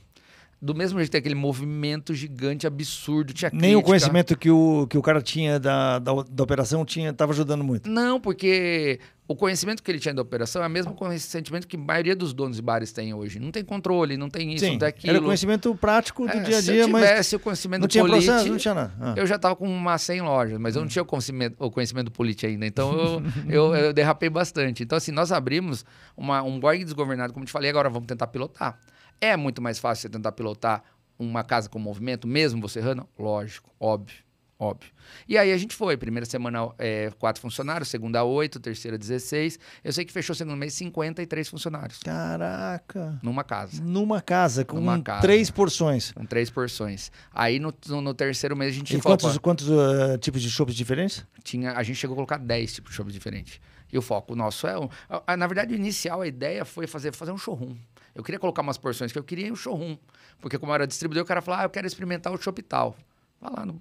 do mesmo jeito que aquele movimento gigante, absurdo, tinha Nem crítica. o conhecimento que o, que o cara tinha da, da, da operação tinha estava ajudando muito. Não, porque o conhecimento que ele tinha da operação é o mesmo conhecimento que a maioria dos donos de bares tem hoje. Não tem controle, não tem isso, Sim, não tem aquilo. Era o conhecimento prático do é, dia a dia, mas. Se eu tivesse o conhecimento não tinha político. Processo, não tinha nada. Ah. Eu já estava com umas 100 lojas, mas eu não hum. tinha o conhecimento, o conhecimento político ainda. Então eu, eu, eu, derrapei bastante. Então, assim, nós abrimos uma, um org desgovernado, como te falei, agora vamos tentar pilotar. É muito mais fácil você tentar pilotar uma casa com movimento, mesmo você errando? Lógico, óbvio, óbvio. E aí a gente foi. Primeira semana, é, quatro funcionários, segunda, oito, terceira, 16. Eu sei que fechou segundo mês 53 funcionários. Caraca! Numa casa. Numa casa, com Numa casa, três porções. Com três porções. Aí no, no terceiro mês a gente E quantos, quantos uh, tipos de shoppes diferentes? Tinha, a gente chegou a colocar 10 tipos de shoppes diferentes. E o foco nosso é. Um, a, a, na verdade, o inicial, a ideia foi fazer, fazer um showroom. Eu queria colocar umas porções que eu queria em um showroom. Porque como eu era distribuidor, o cara falava, ah, eu quero experimentar o Chopital. Vai lá, no...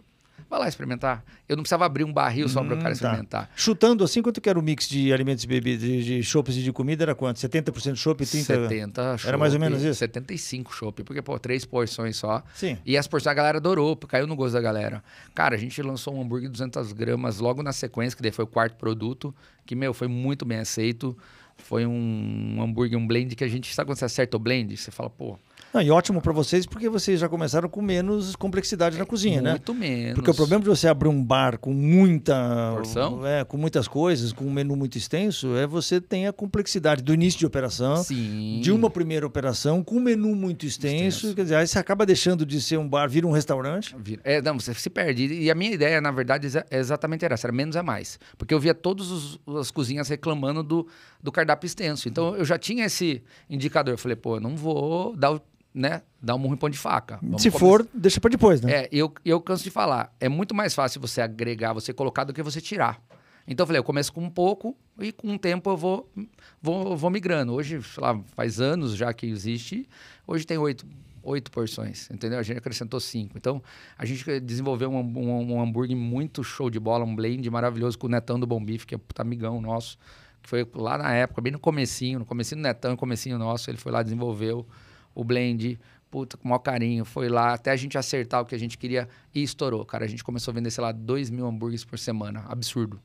vai lá experimentar. Eu não precisava abrir um barril só para o cara hum, tá. experimentar. Chutando assim, quanto que era o mix de alimentos e bebidas, de chopes e de comida, era quanto? 70% chopp e 30%? 70 Era mais ou menos isso? 75 chopp, porque, pô, três porções só. Sim. E as porções a galera adorou, caiu no gosto da galera. Cara, a gente lançou um hambúrguer de 200 gramas logo na sequência, que daí foi o quarto produto, que, meu, foi muito bem aceito. Foi um hambúrguer, um blend que a gente, sabe quando você acerta o blend? Você fala, pô, não, e ótimo para vocês porque vocês já começaram com menos complexidade é, na cozinha, muito né? Muito menos. Porque o problema de você abrir um bar com muita porção, é, com muitas coisas, com um menu muito extenso, é você tem a complexidade do início de operação, Sim. de uma primeira operação com um menu muito extenso, extenso, quer dizer, aí você acaba deixando de ser um bar, vira um restaurante. É, não, você se perde. E a minha ideia, na verdade, é exatamente essa, era menos a é mais, porque eu via todas as cozinhas reclamando do, do cardápio extenso. Então eu já tinha esse indicador, eu falei, pô, eu não vou dar o né, Dá um murro em pão de faca. Vamos Se começar. for, deixa para depois, né? É, eu, eu canso de falar. É muito mais fácil você agregar, você colocar, do que você tirar. Então eu falei, eu começo com um pouco e com o tempo eu vou, vou, vou migrando. Hoje, sei lá, faz anos já que existe. Hoje tem oito, oito porções, entendeu? A gente acrescentou cinco. Então, a gente desenvolveu um, um, um hambúrguer muito show de bola, um blend maravilhoso com o Netão do Bom Bife, que é puta amigão nosso, que foi lá na época, bem no comecinho, no comecinho do Netão, no comecinho nosso, ele foi lá, desenvolveu o blend, puta, com o maior carinho, foi lá, até a gente acertar o que a gente queria e estourou. Cara, a gente começou a vender, sei lá, 2 mil hambúrgueres por semana. Absurdo.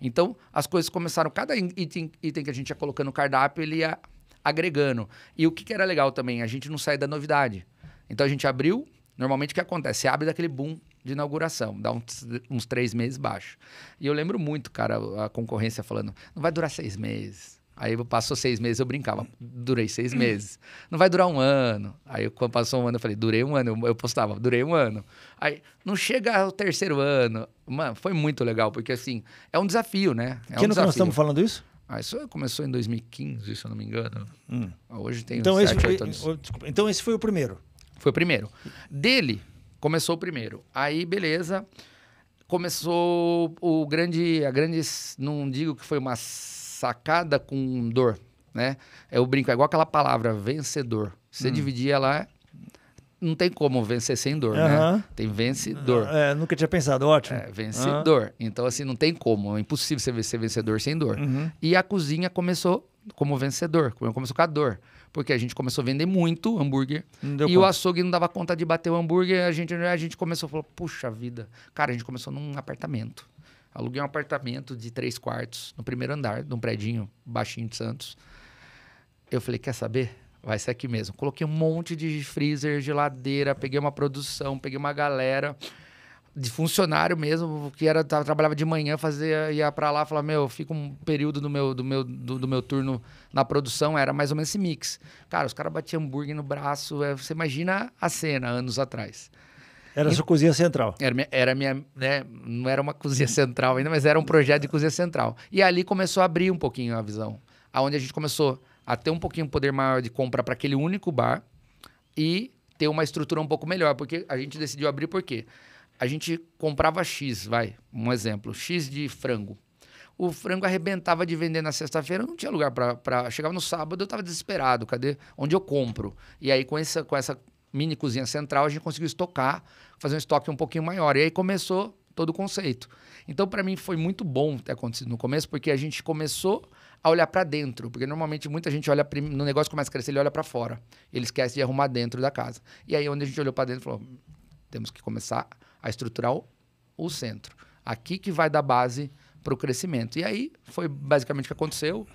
Então, as coisas começaram, cada item, item que a gente ia colocando no cardápio, ele ia agregando. E o que, que era legal também, a gente não sai da novidade. Então, a gente abriu, normalmente o que acontece? Você abre daquele boom de inauguração, dá uns, uns três meses baixo. E eu lembro muito, cara, a concorrência falando, não vai durar seis meses, Aí passou seis meses, eu brincava, hum. durei seis hum. meses. Não vai durar um ano. Aí quando passou um ano, eu falei, durei um ano. Eu postava, durei um ano. Aí não chega ao terceiro ano. Mano, foi muito legal, porque assim, é um desafio, né? É que um ano que nós estamos falando isso? Ah, isso começou em 2015, se eu não me engano. Hum. Ah, hoje tem então, esse 7, foi, anos. Desculpa, então esse foi o primeiro? Foi o primeiro. Dele, começou o primeiro. Aí, beleza. Começou o grande... A grande... Não digo que foi uma sacada com dor, né? É o brinco, é igual aquela palavra, vencedor. Você hum. dividir ela, não tem como vencer sem dor, né? Tem vencedor. É, nunca tinha pensado, ótimo. É, vencedor. Então, assim, não tem como. É impossível você ser vencedor sem dor. Uhum. E a cozinha começou como vencedor, começou com a dor. Porque a gente começou a vender muito hambúrguer. E conta. o açougue não dava conta de bater o hambúrguer. A gente, a gente começou a falar, puxa vida. Cara, a gente começou num apartamento. Aluguei um apartamento de três quartos no primeiro andar, num predinho baixinho de Santos. Eu falei, quer saber? Vai ser aqui mesmo. Coloquei um monte de freezer, geladeira, peguei uma produção, peguei uma galera de funcionário mesmo, que era trabalhava de manhã, fazia ia para lá, falava, meu, fica um período do meu do meu do, do, meu turno na produção, era mais ou menos esse mix. Cara, os caras batiam hambúrguer no braço, é, você imagina a cena anos atrás. Era e, sua cozinha central. Era, era minha, né, não era uma cozinha central ainda, mas era um projeto de cozinha central. E ali começou a abrir um pouquinho a visão, aonde a gente começou a ter um pouquinho poder maior de compra para aquele único bar e ter uma estrutura um pouco melhor, porque a gente decidiu abrir por quê? A gente comprava X, vai, um exemplo, X de frango. O frango arrebentava de vender na sexta-feira, não tinha lugar para. Chegava no sábado, eu estava desesperado, cadê? Onde eu compro? E aí, com essa, com essa mini cozinha central, a gente conseguiu estocar, fazer um estoque um pouquinho maior. E aí começou todo o conceito. Então, para mim, foi muito bom ter acontecido no começo, porque a gente começou a olhar para dentro, porque normalmente muita gente olha no negócio começa a crescer, ele olha para fora, ele esquece de arrumar dentro da casa. E aí onde a gente olhou para dentro, falou, hum, temos que começar a estruturar o, o centro. Aqui que vai dar base para o crescimento. E aí foi basicamente o que aconteceu.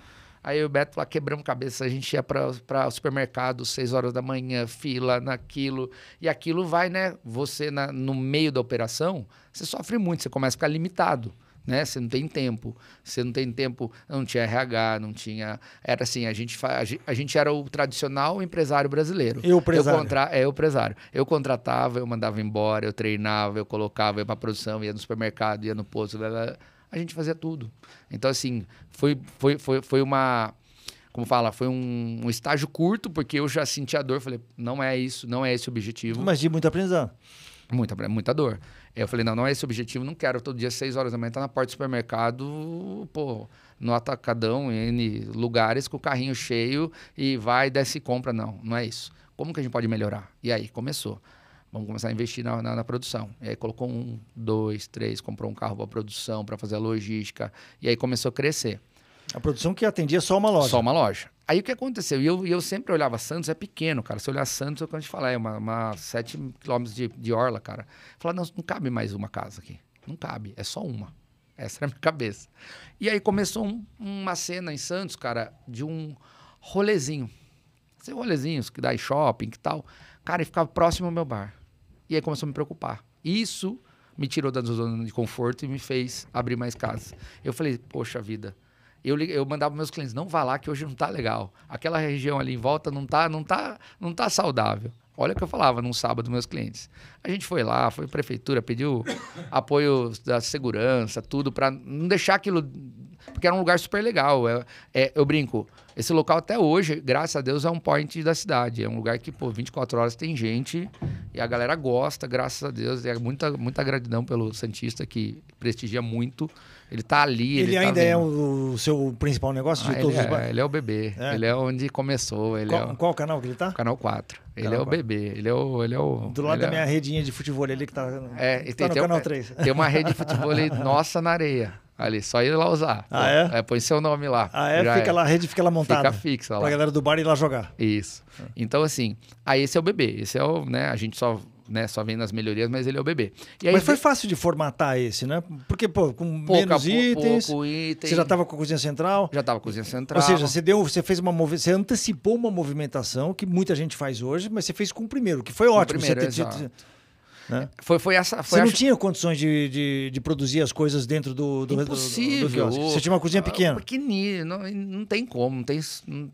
Aí o Beto lá quebramos cabeça, a gente ia para o supermercado, 6 horas da manhã, fila, naquilo. E aquilo vai, né? Você, na, no meio da operação, você sofre muito, você começa a ficar limitado. Né? Você não tem tempo, você não tem tempo, não tinha RH, não tinha, era assim, a gente fa... a gente era o tradicional empresário brasileiro. Eu empresário. Eu contra... É, eu empresário. Eu contratava, eu mandava embora, eu treinava, eu colocava, ia para produção, ia no supermercado, ia no posto, blá, blá a gente fazia tudo. Então, assim, foi, foi, foi, foi uma. Como fala, foi um, um estágio curto, porque eu já senti a dor. Falei, não é isso, não é esse o objetivo. Mas de muita aprendizado. Muita, muita dor. Eu falei, não, não é esse o objetivo, não quero todo dia, seis horas da manhã, estar tá na porta do supermercado, pô, no atacadão, N lugares, com o carrinho cheio e vai, desce e compra. Não, não é isso. Como que a gente pode melhorar? E aí, começou. Vamos começar a investir na, na, na produção. E aí colocou um, dois, três, comprou um carro para produção, para fazer a logística. E aí começou a crescer. A produção que atendia só uma loja. Só uma loja. Aí o que aconteceu? E eu, eu sempre olhava Santos, é pequeno, cara. Se eu olhar Santos, é o que eu te fala, é uma, uma 7 quilômetros de, de orla, cara. Falar, não, não cabe mais uma casa aqui. Não cabe, é só uma. Essa era a minha cabeça. E aí começou um, uma cena em Santos, cara, de um rolezinho. Esses assim, rolezinhos que dá em shopping, que tal. Cara, e ficava próximo ao meu bar. E aí começou a me preocupar. Isso me tirou da zona de conforto e me fez abrir mais casas. Eu falei, poxa vida. Eu, eu mandava meus clientes, não vá lá que hoje não tá legal. Aquela região ali em volta não tá, não tá, não tá saudável. Olha o que eu falava num sábado meus clientes. A gente foi lá, foi prefeitura, pediu apoio da segurança, tudo para não deixar aquilo porque era um lugar super legal. É, é, eu brinco, esse local até hoje, graças a Deus, é um point da cidade. É um lugar que, pô, 24 horas tem gente e a galera gosta, graças a Deus. É muita, muita gratidão pelo Santista, que prestigia muito. Ele tá ali. Ele, ele tá ainda tá é o, o, seu principal negócio ah, de todos ele os é, Ele é o bebê. É. Ele é onde começou. Ele qual, é o... qual canal que ele tá? canal 4. Canal ele 4. é o bebê. Ele é o. Ele é o Do lado é da é... minha redinha de futebol ali que tá, é, que tá tem, no tem, canal 3. Tem uma rede de futebol nossa na areia. Ali, só ir lá usar. Ah, é? é? Põe seu nome lá. Ah, é? Fica é. lá, a rede fica lá montada. Fica fixa lá. Pra galera do bar ir lá jogar. Isso. Então, assim, aí esse é o bebê. Esse é o, né, a gente só... Né, só vem nas melhorias, mas ele é o bebê. E aí, mas foi fácil de formatar esse, né? Porque, pô, com pouca, menos itens. Pouco item. Você já estava com a cozinha central? Já estava com a cozinha central. Ou seja, você, deu, você fez uma você antecipou uma movimentação que muita gente faz hoje, mas você fez com o primeiro, que foi ótimo. Primeiro, você ter, né? Foi, foi essa. Foi você não acho... tinha condições de, de, de, produzir as coisas dentro do, do, Impossível. Do, do, do você tinha uma cozinha ah, pequena. Pequenininha, não, não tem como, não tem.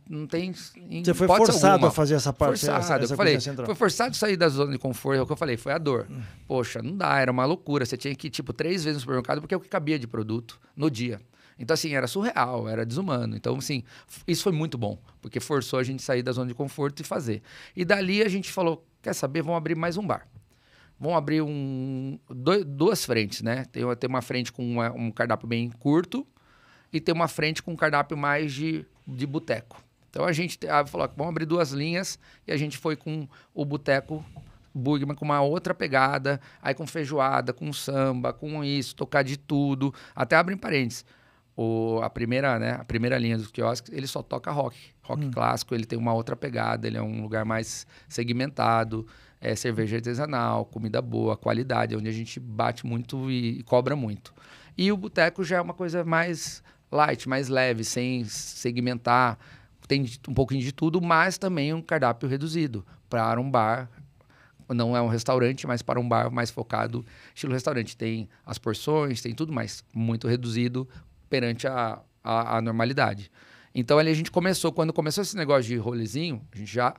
Não tem você foi forçado alguma. a fazer essa parte. Forçado, essa, essa eu falei, central. foi forçado a sair da zona de conforto, é o que eu falei, foi a dor. Hum. Poxa, não dá, era uma loucura. Você tinha que ir, tipo, três vezes no supermercado, porque é o que cabia de produto no dia. Então, assim, era surreal, era desumano. Então, assim, isso foi muito bom, porque forçou a gente sair da zona de conforto e fazer. E dali a gente falou: quer saber, vamos abrir mais um bar vão abrir um, dois, duas frentes, né? Tem, tem uma frente com uma, um cardápio bem curto e tem uma frente com um cardápio mais de, de boteco. Então a gente a, ah, falou que vão abrir duas linhas e a gente foi com o boteco Bugman com uma outra pegada, aí com feijoada, com samba, com isso, tocar de tudo, até abrem parênteses. O, a primeira, né, a primeira linha dos quiosques, ele só toca rock, rock hum. clássico, ele tem uma outra pegada, ele é um lugar mais segmentado é, cerveja artesanal, comida boa, qualidade, é onde a gente bate muito e, e cobra muito. E o boteco já é uma coisa mais light, mais leve, sem segmentar, tem um pouquinho de tudo, mas também um cardápio reduzido para um bar. Não é um restaurante, mas para um bar mais focado, estilo restaurante. Tem as porções, tem tudo, mas muito reduzido perante a, a, a normalidade. Então ali a gente começou, quando começou esse negócio de rolezinho, a gente já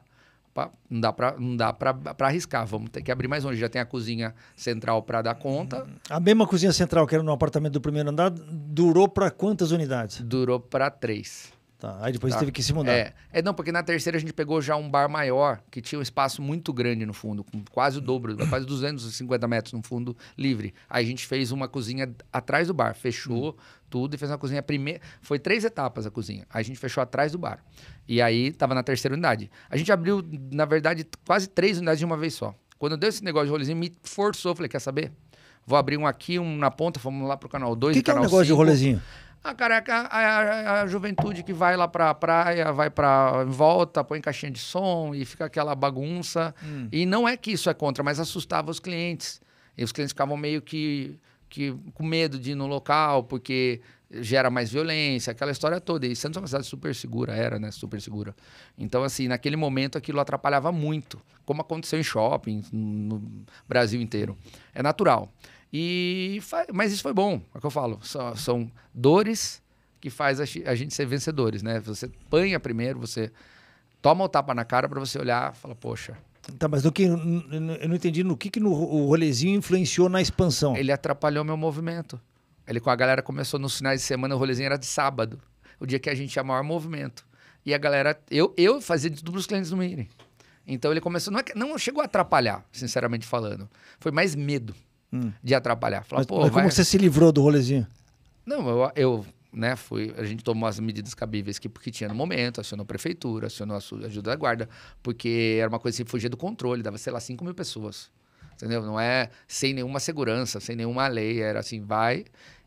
opa, não dá para não dá para arriscar, vamos ter que abrir mais longe. Já tem a cozinha central para dar conta. A mesma cozinha central que era no apartamento do primeiro andar durou para quantas unidades? Durou para três. Tá, aí depois tá. teve que se mudar. É. é, não, porque na terceira a gente pegou já um bar maior, que tinha um espaço muito grande no fundo, com quase o dobro, quase 250 metros no fundo livre. Aí a gente fez uma cozinha atrás do bar, fechou hum. tudo e fez uma cozinha primeira. Foi três etapas a cozinha. Aí a gente fechou atrás do bar. E aí tava na terceira unidade. A gente abriu, na verdade, quase três unidades de uma vez só. Quando deu esse negócio de rolezinho, me forçou, falei, quer saber? Vou abrir um aqui, um na ponta, fomos lá pro canal 2 e canal 5. O que, é um negócio cinco. de rolezinho? A careca, a, a, a juventude que vai lá pra praia, vai pra volta, põe caixinha de som e fica aquela bagunça. Hum. E não é que isso é contra, mas assustava os clientes. E os clientes ficavam meio que, que com medo de ir no local, porque gera mais violência, aquela história toda. E Santos é uma cidade super segura, era, né? Super segura. Então, assim, naquele momento aquilo atrapalhava muito, como aconteceu em shopping, no Brasil inteiro. É natural. E mas isso foi bom, é o que eu falo. São, são dores que faz a, a, gente ser vencedores, né? Você apanha primeiro, você toma o tapa na cara para você olhar, fala, poxa. Tá, mas do que eu não entendi no que que no, o rolezinho influenciou na expansão. Ele atrapalhou meu movimento. Ele com a galera começou nos finais de semana, o rolezinho era de sábado, o dia que a gente tinha maior movimento. E a galera, eu, eu fazia de tudo para os clientes não irem. Então ele começou, não, é, não chegou a atrapalhar, sinceramente falando. Foi mais medo hum. de atrapalhar. Falar, mas, Pô, mas vai... como você se livrou do rolezinho? Não, eu, eu né, fui, a gente tomou as medidas cabíveis que, que tinha no momento, acionou a prefeitura, acionou a ajuda da guarda, porque era uma coisa que assim, fugia do controle, dava, sei lá, 5 mil pessoas. Entendeu? Não é sem nenhuma segurança, sem nenhuma lei, era assim, vai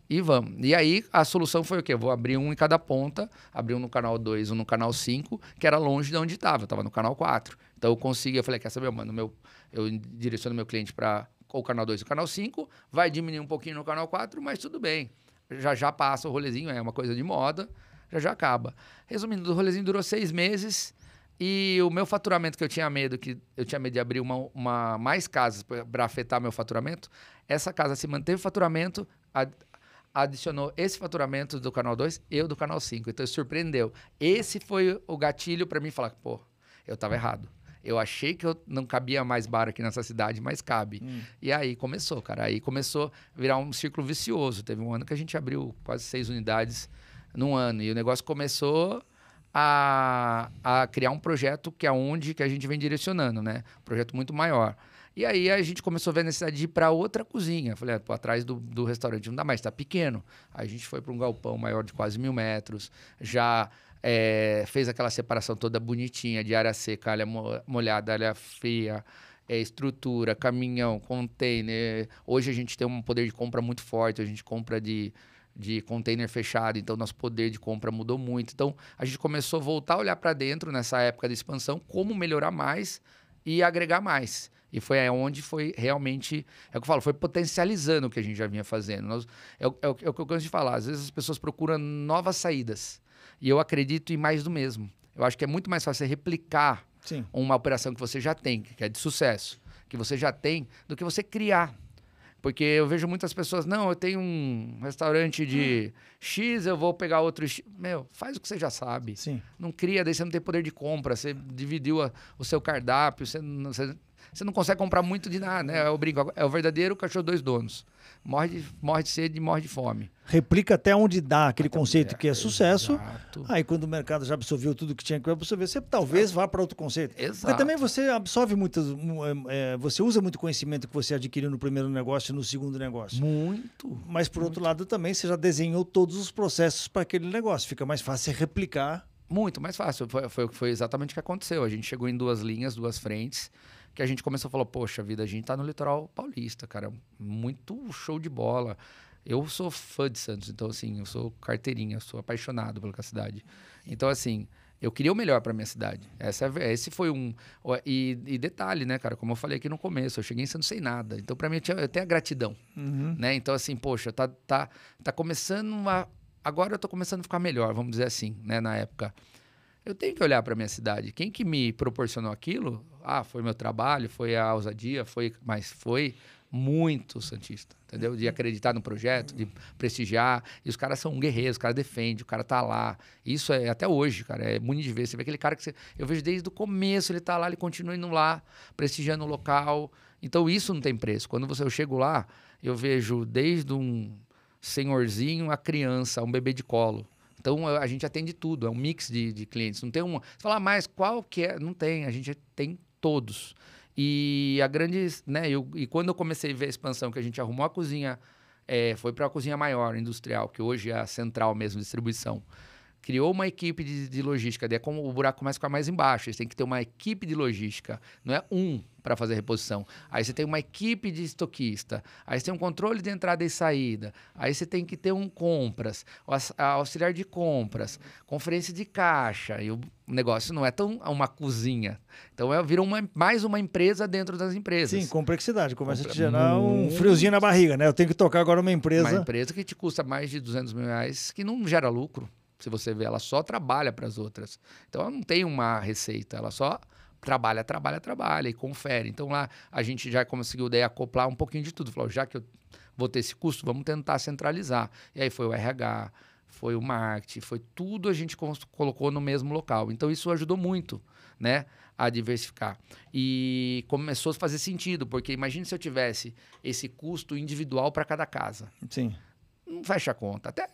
e vamos. E aí a solução foi o quê? Eu vou abrir um em cada ponta, abrir um no canal 2, um no canal 5, que era longe de onde estava, eu estava no canal 4. Então eu consegui, eu falei, quer saber, mano, meu, eu direciono meu cliente para com o canal 2 e o canal 5, vai diminuir um pouquinho no canal 4, mas tudo bem. Já já passa o rolezinho, é uma coisa de moda, já já acaba. Resumindo, o rolezinho durou seis meses e o meu faturamento que eu tinha medo, que eu tinha medo de abrir uma, uma mais casas para afetar meu faturamento, essa casa se manteve o faturamento, ad, adicionou esse faturamento do canal 2 e do canal 5. Então surpreendeu. Esse foi o gatilho para mim falar, pô, eu estava errado. Eu achei que eu não cabia mais bar aqui nessa cidade, mas cabe. Hum. E aí começou, cara. Aí começou a virar um círculo vicioso. Teve um ano que a gente abriu quase seis unidades num ano. E o negócio começou a, a criar um projeto que é onde que a gente vem direcionando, né? Um projeto muito maior. E aí a gente começou a ver a necessidade de ir para outra cozinha. Falei, ah, atrás do, do restaurante não dá mais, está pequeno. Aí a gente foi para um galpão maior de quase mil metros, já é, fez aquela separação toda bonitinha de área seca, área molhada, área feia, é, estrutura, caminhão, container. Hoje a gente tem um poder de compra muito forte, a gente compra de, de container fechado, então nosso poder de compra mudou muito. Então a gente começou a voltar a olhar para dentro nessa época da expansão, como melhorar mais e agregar mais. E foi onde foi realmente, é o que eu falo, foi potencializando o que a gente já vinha fazendo. Nós, é, é, é o que eu canso de falar, às vezes as pessoas procuram novas saídas. E eu acredito em mais do mesmo. Eu acho que é muito mais fácil replicar Sim. uma operação que você já tem, que é de sucesso, que você já tem, do que você criar. Porque eu vejo muitas pessoas, não, eu tenho um restaurante de X, eu vou pegar outro X. Meu, faz o que você já sabe. Sim. Não cria, daí você não tem poder de compra, você dividiu a, o seu cardápio, você não, você, você não consegue comprar muito de nada, né? Eu é brinco, é o verdadeiro cachorro dois donos morre de, morre de sede e morre de fome. Replica até onde dá aquele até conceito é, que é sucesso. Exato. Aí quando o mercado já absorveu tudo que tinha que absorver, você talvez vá para outro conceito. Exato. Porque também você absorve muitas. É, é, você usa muito conhecimento que você adquiriu no primeiro negócio e no segundo negócio. Muito. Mas por muito. outro lado também você já desenhou todos os processos para aquele negócio. Fica mais fácil replicar. Muito mais fácil. Foi, foi, foi exatamente o que aconteceu. A gente chegou em duas linhas, duas frentes que a gente começou a falar, poxa vida, a gente tá no litoral paulista, cara, muito show de bola. Eu sou fã de Santos, então assim, eu sou carteirinha, eu sou apaixonado pela cidade. Então assim, eu queria o melhor para minha cidade. Essa, é esse foi um. E, e, detalhe, né, cara? Como eu falei aqui no começo, eu cheguei sendo sem nada. Então, para mim, eu, tinha, eu tenho a gratidão. Uhum. Né? Então, assim, poxa, tá, tá, tá começando a. Agora eu tô começando a ficar melhor, vamos dizer assim, né, na época eu tenho que olhar para minha cidade. Quem que me proporcionou aquilo? Ah, foi meu trabalho, foi a ousadia, foi, mas foi muito santista, entendeu? De acreditar no projeto, de prestigiar. E os caras são guerreiros, os caras defendem, o cara tá lá. Isso é até hoje, cara, é muito de ver. Você vê aquele cara que você, eu vejo desde o começo, ele tá lá, ele continua indo lá, prestigiando o local. Então isso não tem preço. Quando você, eu chego lá, eu vejo desde um senhorzinho a criança, um bebê de colo. Então a gente atende tudo, é um mix de, de clientes. Não tem uma. Você fala, ah, mas qual que é? Não tem, a gente tem todos. E a grande. Né, eu, e quando eu comecei a ver a expansão, que a gente arrumou a cozinha, é, foi para a cozinha maior, industrial, que hoje é a central mesmo, distribuição criou uma equipe de, de logística, daí é como o buraco começa a ficar mais embaixo. Você tem que ter uma equipe de logística, não é um para fazer reposição. Aí você tem uma equipe de estoquista, aí você tem um controle de entrada e saída, aí você tem que ter um compras, auxiliar de compras, conferência de caixa, e o negócio não é tão é uma cozinha. Então é, vira uma, mais uma empresa dentro das empresas. Sim, complexidade, começa Compre... a te gerar um friozinho na barriga, né? Eu tenho que tocar agora uma empresa... Uma empresa que te custa mais de 200 mil reais, que não gera lucro. Se você vê, ela só trabalha para as outras. Então ela não tem uma receita, ela só trabalha, trabalha, trabalha e confere. Então lá a gente já conseguiu daí acoplar um pouquinho de tudo. Falou, já que eu vou ter esse custo, vamos tentar centralizar. E aí foi o RH, foi o marketing, foi tudo a gente colocou no mesmo local. Então isso ajudou muito, né, a diversificar. E começou a fazer sentido, porque imagine se eu tivesse esse custo individual para cada casa. Sim. Não fecha a conta. Até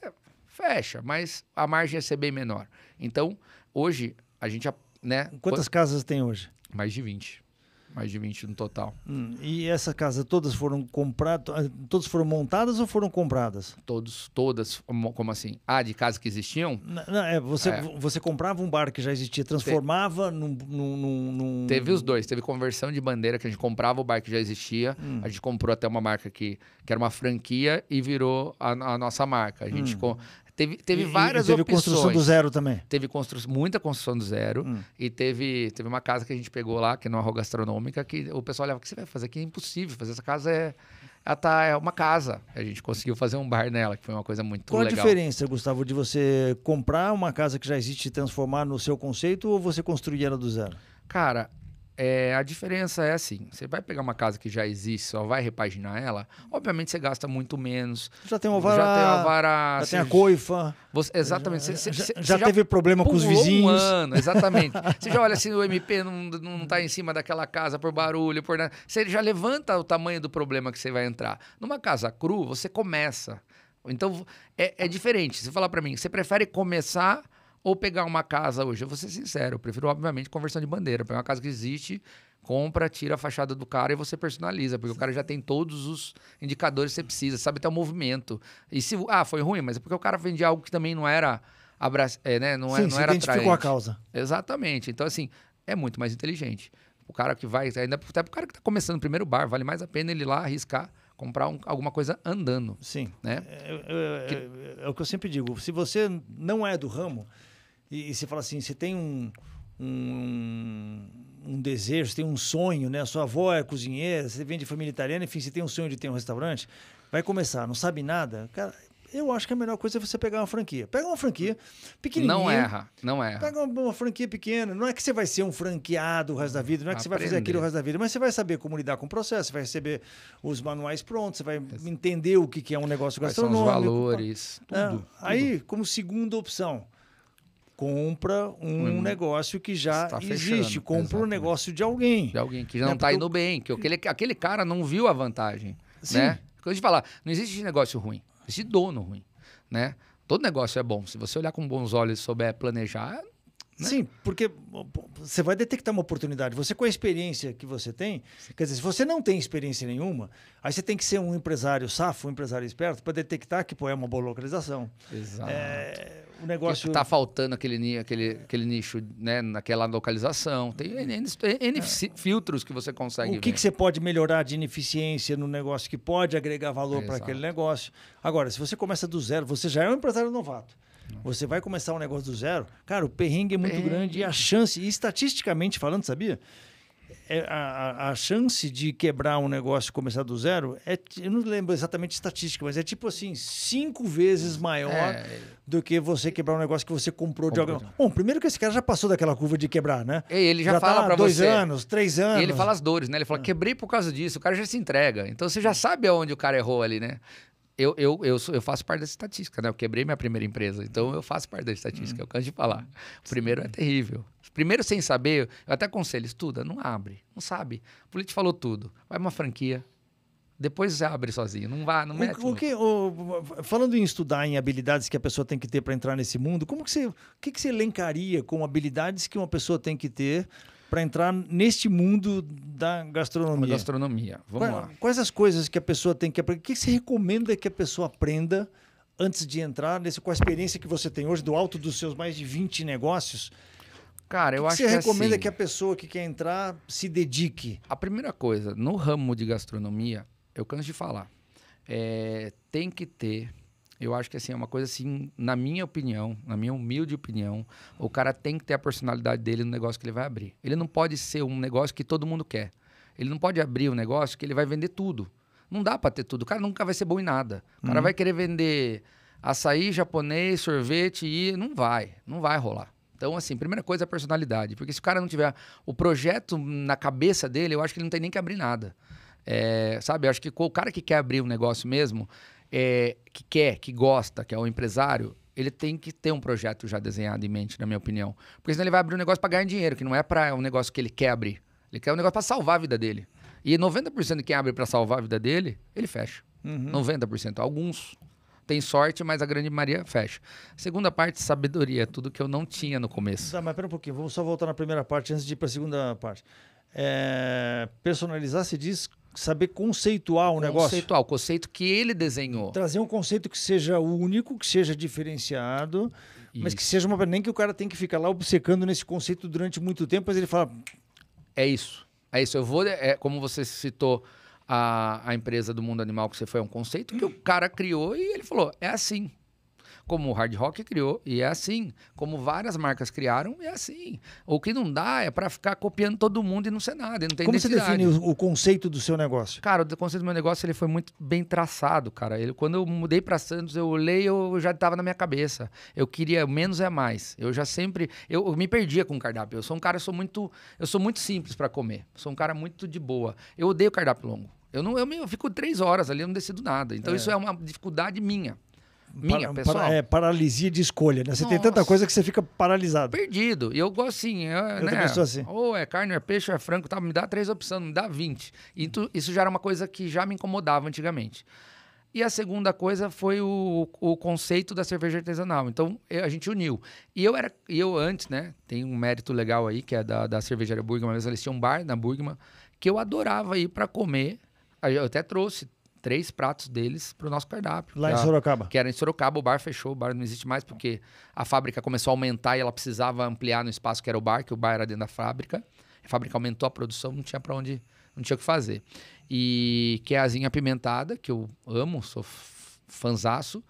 fecha, mas a margem ia ser bem menor. Então, hoje, a gente. Né, Quantas casas tem hoje? Mais de 20. Mais de 20 no total. Hum, e essas casas todas foram compradas, todas foram montadas ou foram compradas? Todos, todas, como assim? Ah, de casas que existiam? Não, não é, você, é. você comprava um bar que já existia, transformava Te... num, num, num, Teve os dois, teve conversão de bandeira, que a gente comprava o bar que já existia, hum. a gente comprou até uma marca que, que era uma franquia e virou a, a nossa marca. A gente hum. com, Teve, teve e, várias opções. Teve construção do zero também. Teve constru... muita construção do zero. Hum. E teve, teve uma casa que a gente pegou lá, que é numa rua gastronômica, que o pessoal olhava, o que você vai fazer aqui? É impossível fazer essa casa, é... Ela tá, é uma casa. A gente conseguiu fazer um bar nela, que foi uma coisa muito Qual legal. Qual a diferença, Gustavo, de você comprar uma casa que já existe e transformar no seu conceito ou você construir ela do zero? Cara, é, a diferença é assim: você vai pegar uma casa que já existe, só vai repaginar ela, obviamente você gasta muito menos. Já tem o vara. Já tem o Já você, assim, tem a coifa. Você, exatamente. Já, você, já, já, teve problema com os vizinhos. Um ano, exatamente. você já olha assim: o MP não, não tá em cima daquela casa por barulho, por nada. Você já levanta o tamanho do problema que você vai entrar. Numa casa cru, você começa. Então é, é diferente. Você falar para mim, você prefere começar ou pegar uma casa hoje, eu vou ser sincero, eu prefiro, obviamente, conversão de bandeira. Pegar é uma casa que existe, compra, tira a fachada do cara e você personaliza, porque Sim. o cara já tem todos os indicadores que você precisa, sabe até o movimento. E se, ah, foi ruim, mas é porque o cara vendia algo que também não era. Abra é, né? não, é, Sim, é, não se era identificou a causa. Exatamente. Então, assim, é muito mais inteligente. O cara que vai, ainda até o cara que está começando o primeiro bar, vale mais a pena ele ir lá arriscar comprar um, alguma coisa andando. Sim. Né? É, é, é, é, o que eu sempre digo. Se você não é do ramo, e, e você fala assim, você tem um, um, um, desejo, você tem um sonho, né? Sua avó é cozinheira, você vem de família italiana, enfim, você tem um sonho de ter um restaurante, vai começar, não sabe nada, cara. Eu acho que a melhor coisa é você pegar uma franquia. Pega uma franquia pequenininha. Não erra, não erra. Pega uma, uma franquia pequena. Não é que você vai ser um franqueado o resto da vida, não é que Aprender. você vai fazer aquilo o resto da vida, mas você vai saber como lidar com o processo, você vai receber os manuais prontos, você vai entender o que é um negócio gastronômico. São os valores, tudo, é, né? tudo. Aí, como segunda opção, compra um, negócio que já existe, compra Exatamente. um negócio de alguém. De alguém que né, não está indo bem, que aquele, aquele cara não viu a vantagem, Sim. né? Quando a gente fala, não existe negócio ruim, existe dono ruim, né? Todo negócio é bom, se você olhar com bons olhos e souber planejar... Né? Sim, porque você vai detectar uma oportunidade. Você, com a experiência que você tem, quer dizer, se você não tem experiência nenhuma, aí você tem que ser um empresário safo, um empresário esperto, para detectar que pô, é uma boa localização. Exato. É o negócio. Está faltando aquele, aquele, aquele nicho né, naquela localização. Tem N, N, N é. filtros que você consegue. O que, que, você pode melhorar de ineficiência no negócio que pode agregar valor é, para aquele negócio? Agora, se você começa do zero, você já é um empresário novato. Você vai começar um negócio do zero, cara, o perrengue é muito perrengue. grande e a chance, e estatisticamente falando, sabia? É, a, a, chance de quebrar um negócio e começar do zero é, eu não lembro exatamente estatística, mas é tipo assim, cinco vezes maior é. do que você quebrar um negócio que você comprou, comprou de alguém. Bom, primeiro que esse cara já passou daquela curva de quebrar, né? E ele já, já tá fala tá para você. Dois anos, três anos. E ele fala as dores, né? Ele fala, ah. quebrei por causa disso, o cara já se entrega. Então você já sabe aonde o cara errou ali, né? eu, eu, eu, eu, faço parte da estatística, né? Eu quebrei minha primeira empresa, então eu faço parte da estatística, hum. eu canso de falar. Uhum. O primeiro é terrível. Primeiro, sem saber, eu até aconselho, estuda, não abre, não sabe. O político falou tudo. Vai uma franquia, depois você abre sozinho, não vá, não o, mete. O que, o, falando em estudar, em habilidades que a pessoa tem que ter para entrar nesse mundo, como que você, o que, que você elencaria com habilidades que uma pessoa tem que ter para entrar neste mundo da gastronomia. Da gastronomia, vamos lá. Quais as coisas que a pessoa tem que aprender? O que você recomenda que a pessoa aprenda antes de entrar nesse com a experiência que você tem hoje do alto dos seus mais de 20 negócios? Cara, eu que acho que você é recomenda assim, que a pessoa que quer entrar se dedique. A primeira coisa, no ramo de gastronomia, eu canso de falar, é, tem que ter eu acho que assim, é uma coisa assim, na minha opinião, na minha humilde opinião, o cara tem que ter a personalidade dele no negócio que ele vai abrir. Ele não pode ser um negócio que todo mundo quer. Ele não pode abrir um negócio que ele vai vender tudo. Não dá para ter tudo. O cara nunca vai ser bom em nada. O cara uhum. vai querer vender açaí japonês, sorvete e não vai, não vai rolar. Então, assim, primeira coisa é a personalidade. Porque se o cara não tiver o projeto na cabeça dele, eu acho que ele não tem nem que abrir nada. É, sabe, eu acho que o cara que quer abrir um negócio mesmo, é, que quer, que gosta, que é o empresário, ele tem que ter um projeto já desenhado em mente, na minha opinião. Porque senão ele vai abrir um negócio para ganhar dinheiro, que não é para é um negócio que ele quer abrir. Ele quer um negócio para salvar a vida dele. E 90% de quem abre para salvar a vida dele, ele fecha. Uhum. 90%. Alguns têm sorte, mas a grande maioria fecha. Segunda parte, sabedoria, tudo que eu não tinha no começo. Tá, mas pera um pouquinho, vamos só voltar na primeira parte antes de ir para a segunda parte. É, personalizar se diz saber conceituar o negócio. Conceituar, o conceito que ele desenhou. Trazer um conceito que seja único, que seja diferenciado, Isso. mas que seja uma. Nem que o cara tem que ficar lá obcecando nesse conceito durante muito tempo, mas ele fala. É isso. É isso. Eu vou. É, como você citou a, a empresa do mundo animal que você foi, é um conceito que o cara criou e ele falou: é assim como o Hard Rock criou, e é assim. Como várias marcas criaram, é assim. O que não dá é para ficar copiando todo mundo e não ser nada. Não tem como você define o, o, conceito do seu negócio? Cara, o conceito do meu negócio ele foi muito bem traçado, cara. Ele, quando eu mudei para Santos, eu olhei, eu já estava na minha cabeça. Eu queria menos é mais. Eu já sempre. Eu, eu me perdia com o cardápio. Eu sou um cara, eu sou muito. Eu sou muito simples para comer. Sou um cara muito de boa. Eu odeio cardápio longo. Eu, não, eu, eu fico três horas ali, eu não decido nada. Então, é. isso é uma dificuldade minha. Minha, para, pessoal. Para, é, paralisia de escolha, né? Você Nossa. tem tanta coisa que você fica paralisado. Perdido. E eu gosto assim, eu, eu né? assim. Ou é carne, ou é peixe, ou é frango, tá? me dá três opções, me dá vinte. Isso, isso já era uma coisa que já me incomodava antigamente. E a segunda coisa foi o, o conceito da cerveja artesanal. Então, eu, a gente uniu. E eu era, eu antes, né? Tem um mérito legal aí, que é da, da cervejaria Burgman. Mas eles tinham um bar na Burgman, que eu adorava ir para comer. Eu até trouxe três pratos deles para o nosso cardápio. Lá em é Sorocaba? Que era em Sorocaba, o bar fechou, o bar não existe mais porque a fábrica começou a aumentar e ela precisava ampliar no espaço que era o bar, que o bar era dentro da fábrica. A fábrica aumentou a produção, não tinha para onde, não tinha o que fazer. E que é a asinha apimentada, que eu amo, sou fanzaço.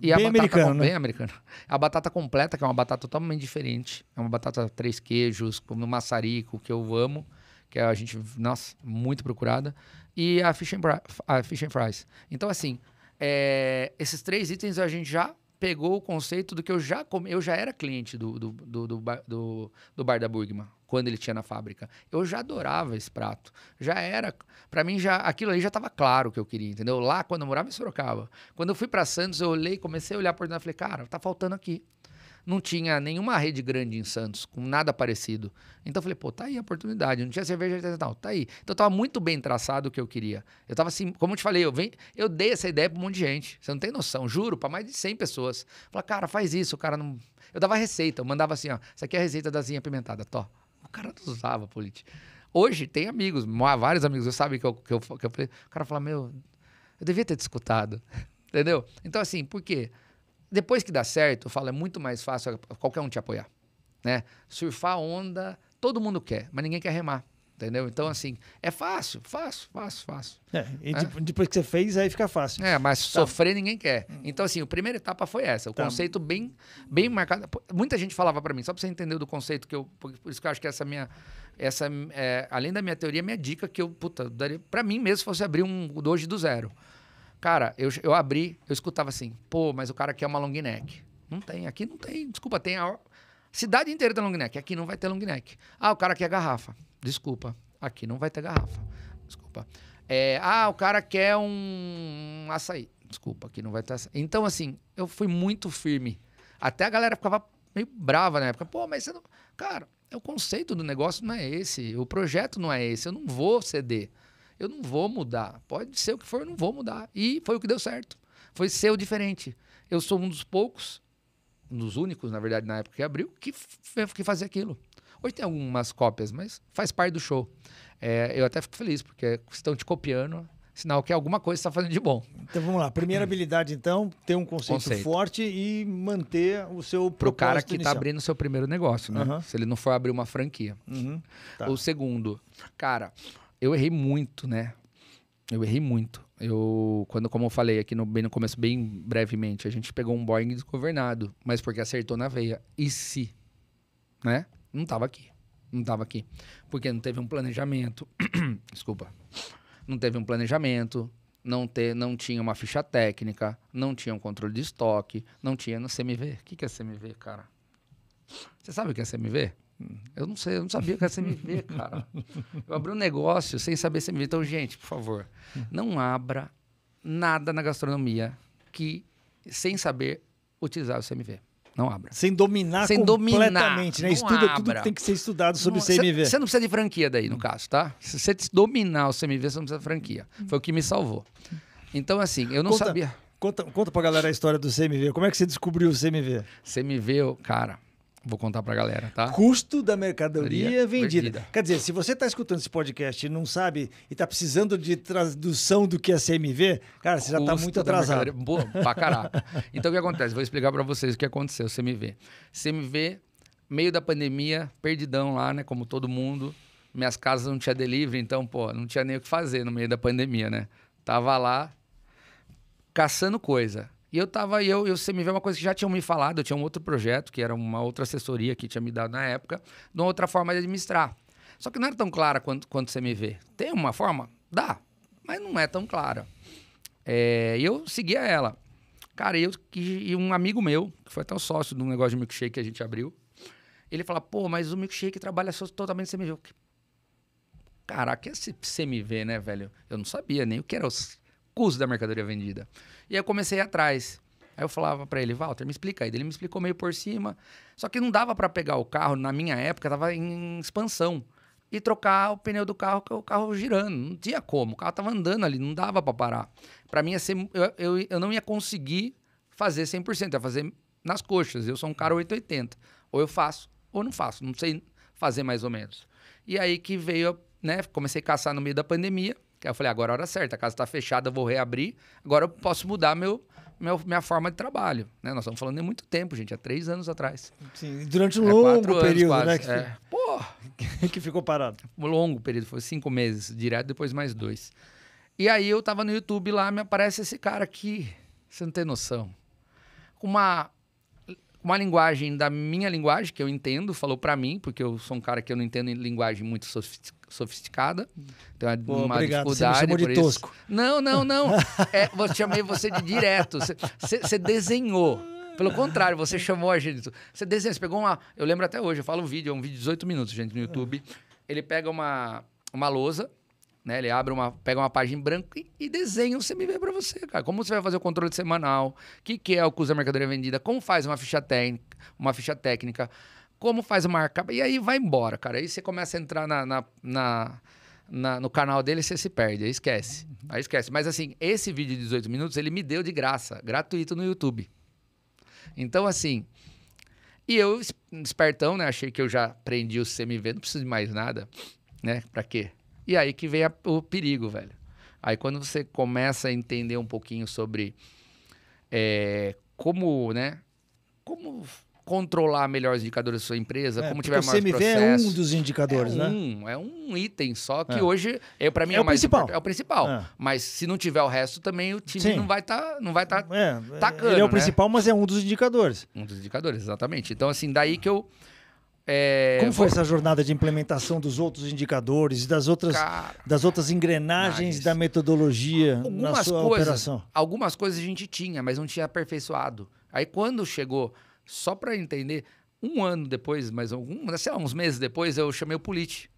E bem a batata americano, né? bem americana. A batata completa, que é uma batata totalmente diferente. É uma batata três queijos, como no maçarico, que eu amo que a gente, nossa, muito procurada, e a Fish and, a Fish and Fries. Então, assim, é, esses três itens a gente já pegou o conceito do que eu já eu já era cliente do, do, do, do, do, do bar da Burgman quando ele tinha na fábrica. Eu já adorava esse prato. Já era, para mim já aquilo ali já estava claro o que eu queria, entendeu? Lá quando eu morava em Sorocaba, quando eu fui para Santos, eu olhei, comecei a olhar por dentro, falei, cara, tá faltando aqui não tinha nenhuma rede grande em Santos, com nada parecido. Então eu falei, pô, tá aí a oportunidade. Não tinha cerveja artesanal, tá aí. Então tava muito bem traçado o que eu queria. Eu tava assim, como eu te falei, eu, vem, eu dei essa ideia pra um monte de gente. Você não tem noção, juro, para mais de 100 pessoas. Falei, cara, faz isso, o cara não. Eu dava receita, eu mandava assim, ó, essa aqui é a receita da zinha pimentada, tó. O cara não usava, política. Hoje tem amigos, vários amigos, eu sabem que eu, que, eu, que eu falei. O cara fala, meu, eu devia ter te escutado. Entendeu? Então, assim, por quê? Depois que dá certo, eu falo, é muito mais fácil qualquer um te apoiar. Né? Surfar onda, todo mundo quer, mas ninguém quer remar. Entendeu? Então, hum. assim, é fácil, fácil, fácil, fácil. É, e é? depois que você fez, aí fica fácil. É, mas tá. sofrer ninguém quer. Hum. Então, assim, a primeira etapa foi essa. O tá. conceito bem, bem marcado. Muita gente falava para mim, só para você entender do conceito que eu... Por isso que eu acho que essa minha... Essa, é, além da minha teoria, minha dica que eu, puta, daria para mim mesmo se fosse abrir um hoje do zero. Cara, eu, eu abri, eu escutava assim, pô, mas o cara quer é uma long neck. Não tem, aqui não tem, desculpa, tem a cidade inteira tem long neck, aqui não vai ter long neck. Ah, o cara quer garrafa, desculpa, aqui não vai ter garrafa, desculpa. É, ah, o cara quer um açaí, desculpa, aqui não vai ter açaí. Então, assim, eu fui muito firme. Até a galera ficava meio brava na época, pô, mas você não... Cara, é o conceito do negócio não é esse, o projeto não é esse, eu não vou ceder. Eu não vou mudar. Pode ser o que for, eu não vou mudar. E foi o que deu certo. Foi ser o diferente. Eu sou um dos poucos, um dos únicos, na verdade, na época que abriu, que, que fazia aquilo. Hoje tem algumas cópias, mas faz parte do show. É, eu até fico feliz, porque estão te copiando, sinal que alguma coisa está fazendo de bom. Então vamos lá. Primeira habilidade, então, ter um conceito, conceito. forte e manter o seu Para o cara que está abrindo o seu primeiro negócio, né? Uhum. Se ele não for abrir uma franquia. Uhum. Tá. O segundo, cara, eu errei muito, né? Eu errei muito. Eu, quando, como eu falei aqui no, bem no começo, bem brevemente, a gente pegou um Boeing desgovernado, mas porque acertou na veia. E se? Né? Não tava aqui. Não tava aqui. Porque não teve um planejamento. Desculpa. Não teve um planejamento. Não, ter, não tinha uma ficha técnica, não tinha um controle de estoque, não tinha no CMV. O que, que é CMV, cara? Você sabe o que é CMV? Eu não sei, eu não sabia que era CMV, cara. Eu abri um negócio sem saber CMV. Então, gente, por favor, não abra nada na gastronomia que sem saber utilizar o CMV. Não abra. Sem dominar sem completamente, dominar, né? Estuda abra. tudo que tem que ser estudado sobre não, CMV. Você não precisa de franquia daí, no hum. caso, tá? Se você dominar o CMV, você não precisa de franquia. Hum. Foi o que me salvou. Então, assim, eu não conta, sabia. Conta, conta pra galera a história do CMV. Como é que você descobriu o CMV? CMV, cara, Vou contar para a galera, tá? Custo da mercadoria vendida. vendida. Quer dizer, se você está escutando esse podcast e não sabe e está precisando de tradução do que é CMV, cara, você tá Custo já está muito atrasado. Boa, pra caraca. então, o que acontece? Vou explicar para vocês o que aconteceu, CMV. CMV, meio da pandemia, perdidão lá, né? Como todo mundo. Minhas casas não tinha delivery, então, pô, não tinha nem o que fazer no meio da pandemia, né? Tava lá caçando coisa. E eu tava, eu, eu, você me vê uma coisa que já tinham me falado, eu tinha um outro projeto, que era uma outra assessoria que tinha me dado na época, de uma outra forma de administrar. Só que não era tão clara quanto, quanto você me vê. Tem uma forma? Dá, mas não é tão clara. É, e é, eu seguia ela. Cara, eu e um amigo meu, que foi até o sócio de um negócio de milkshake que a gente abriu, ele fala, pô, mas o milkshake trabalha só totalmente CMV. Caraca, esse CMV, né, velho? Eu não sabia nem o que era os custos da mercadoria vendida. E aí eu comecei atrás. Aí eu falava para ele, Walter, me explica aí. Ele me explicou meio por cima. Só que não dava para pegar o carro, na minha época, tava em expansão. E trocar o pneu do carro, que o carro girando. Não tinha como. O carro tava andando ali, não dava para parar. Para mim, ia ser, eu, eu, eu não ia conseguir fazer 100%, ia fazer nas coxas. Eu sou um cara 880. Ou eu faço, ou não faço. Não sei fazer mais ou menos. E aí que veio, né? Comecei a caçar no meio da pandemia. Que aí eu falei, agora é a hora certa, a casa está fechada, eu vou reabrir, agora eu posso mudar meu, meu, minha forma de trabalho. Né? Nós estamos falando de muito tempo, gente, há três anos atrás. Sim, durante um é, longo período, né? Que, é, pô, que ficou parado. Um longo período, foi cinco meses direto, depois mais dois. E aí eu tava no YouTube lá, me aparece esse cara aqui, você não tem noção. Com uma uma linguagem da minha linguagem, que eu entendo, falou para mim, porque eu sou um cara que eu não entendo em linguagem muito sofisticada. Então é Pô, uma obrigado. dificuldade. Você me chamou de tosco. Não, não, não. é, eu chamei você de direto. Você, você desenhou. Pelo contrário, você chamou a gente. Você desenhou, você pegou uma. Eu lembro até hoje, eu falo um vídeo, é um vídeo de 18 minutos, gente, no YouTube. Ele pega uma, uma lousa né? Ele abre uma, pega uma página em branco e, e desenha um CMV para você, cara. Como você vai fazer o controle semanal? O que, que é o custo da mercadoria vendida? Como faz uma ficha técnica? Uma ficha técnica? Como faz o markup? E aí vai embora, cara. Aí você começa a entrar na, na, na, na no canal dele e você se perde. Aí esquece. Aí esquece. Mas assim, esse vídeo de 18 minutos ele me deu de graça, gratuito no YouTube. Então, assim. E eu, espertão, né? Achei que eu já prendi o CMV, não preciso de mais nada, né? Pra quê? E aí que vem a, o perigo, velho. Aí quando você começa a entender um pouquinho sobre é, como, né? Como controlar melhor os indicadores da sua empresa, é, como tiver mais processo O CMV processo. é um dos indicadores, é né? é um item só que é. hoje é, é para mim é, o principal. é o principal. Mas se não tiver o resto também o time Sim. não vai estar tá, não vai estar tá é, é, tacando. Ele é o né? principal, mas é um dos indicadores. Um dos indicadores, exatamente. Então assim daí que eu é, Como foi vou... essa jornada de implementação dos outros indicadores e das outras, Cara, das outras engrenagens da metodologia algumas na sua coisas, operação? Algumas coisas a gente tinha, mas não tinha aperfeiçoado. Aí quando chegou, só para entender, um ano depois, mas algum, sei lá, uns meses depois, eu chamei o Polit.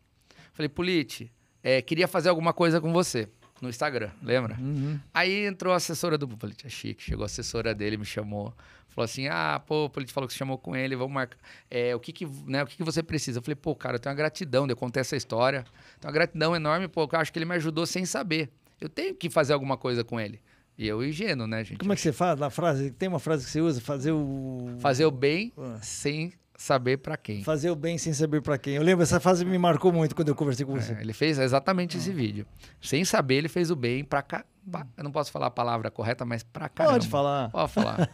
Falei, Polit, é, queria fazer alguma coisa com você no Instagram, lembra? Uhum. Aí entrou a assessora do Polit, é chique, chegou a assessora dele, me chamou. Falou assim: ah, pô, ele falou que você chamou com ele, vamos marcar. É, o que que, né, o que, que você precisa? Eu falei: pô, cara, eu tenho uma gratidão de eu contar essa história. Tenho uma gratidão enorme, pô, eu acho que ele me ajudou sem saber. Eu tenho que fazer alguma coisa com ele. E eu higieno né, gente? Como é que você faz a frase? Tem uma frase que você usa? Fazer o. Fazer o bem ah. sem saber para quem. Fazer o bem sem saber para quem. Eu lembro, essa frase me marcou muito quando eu conversei com é, você. É, ele fez exatamente ah. esse vídeo. Sem saber, ele fez o bem para ca eu não posso falar a palavra correta, mas pra caramba. Pode falar. Pode falar.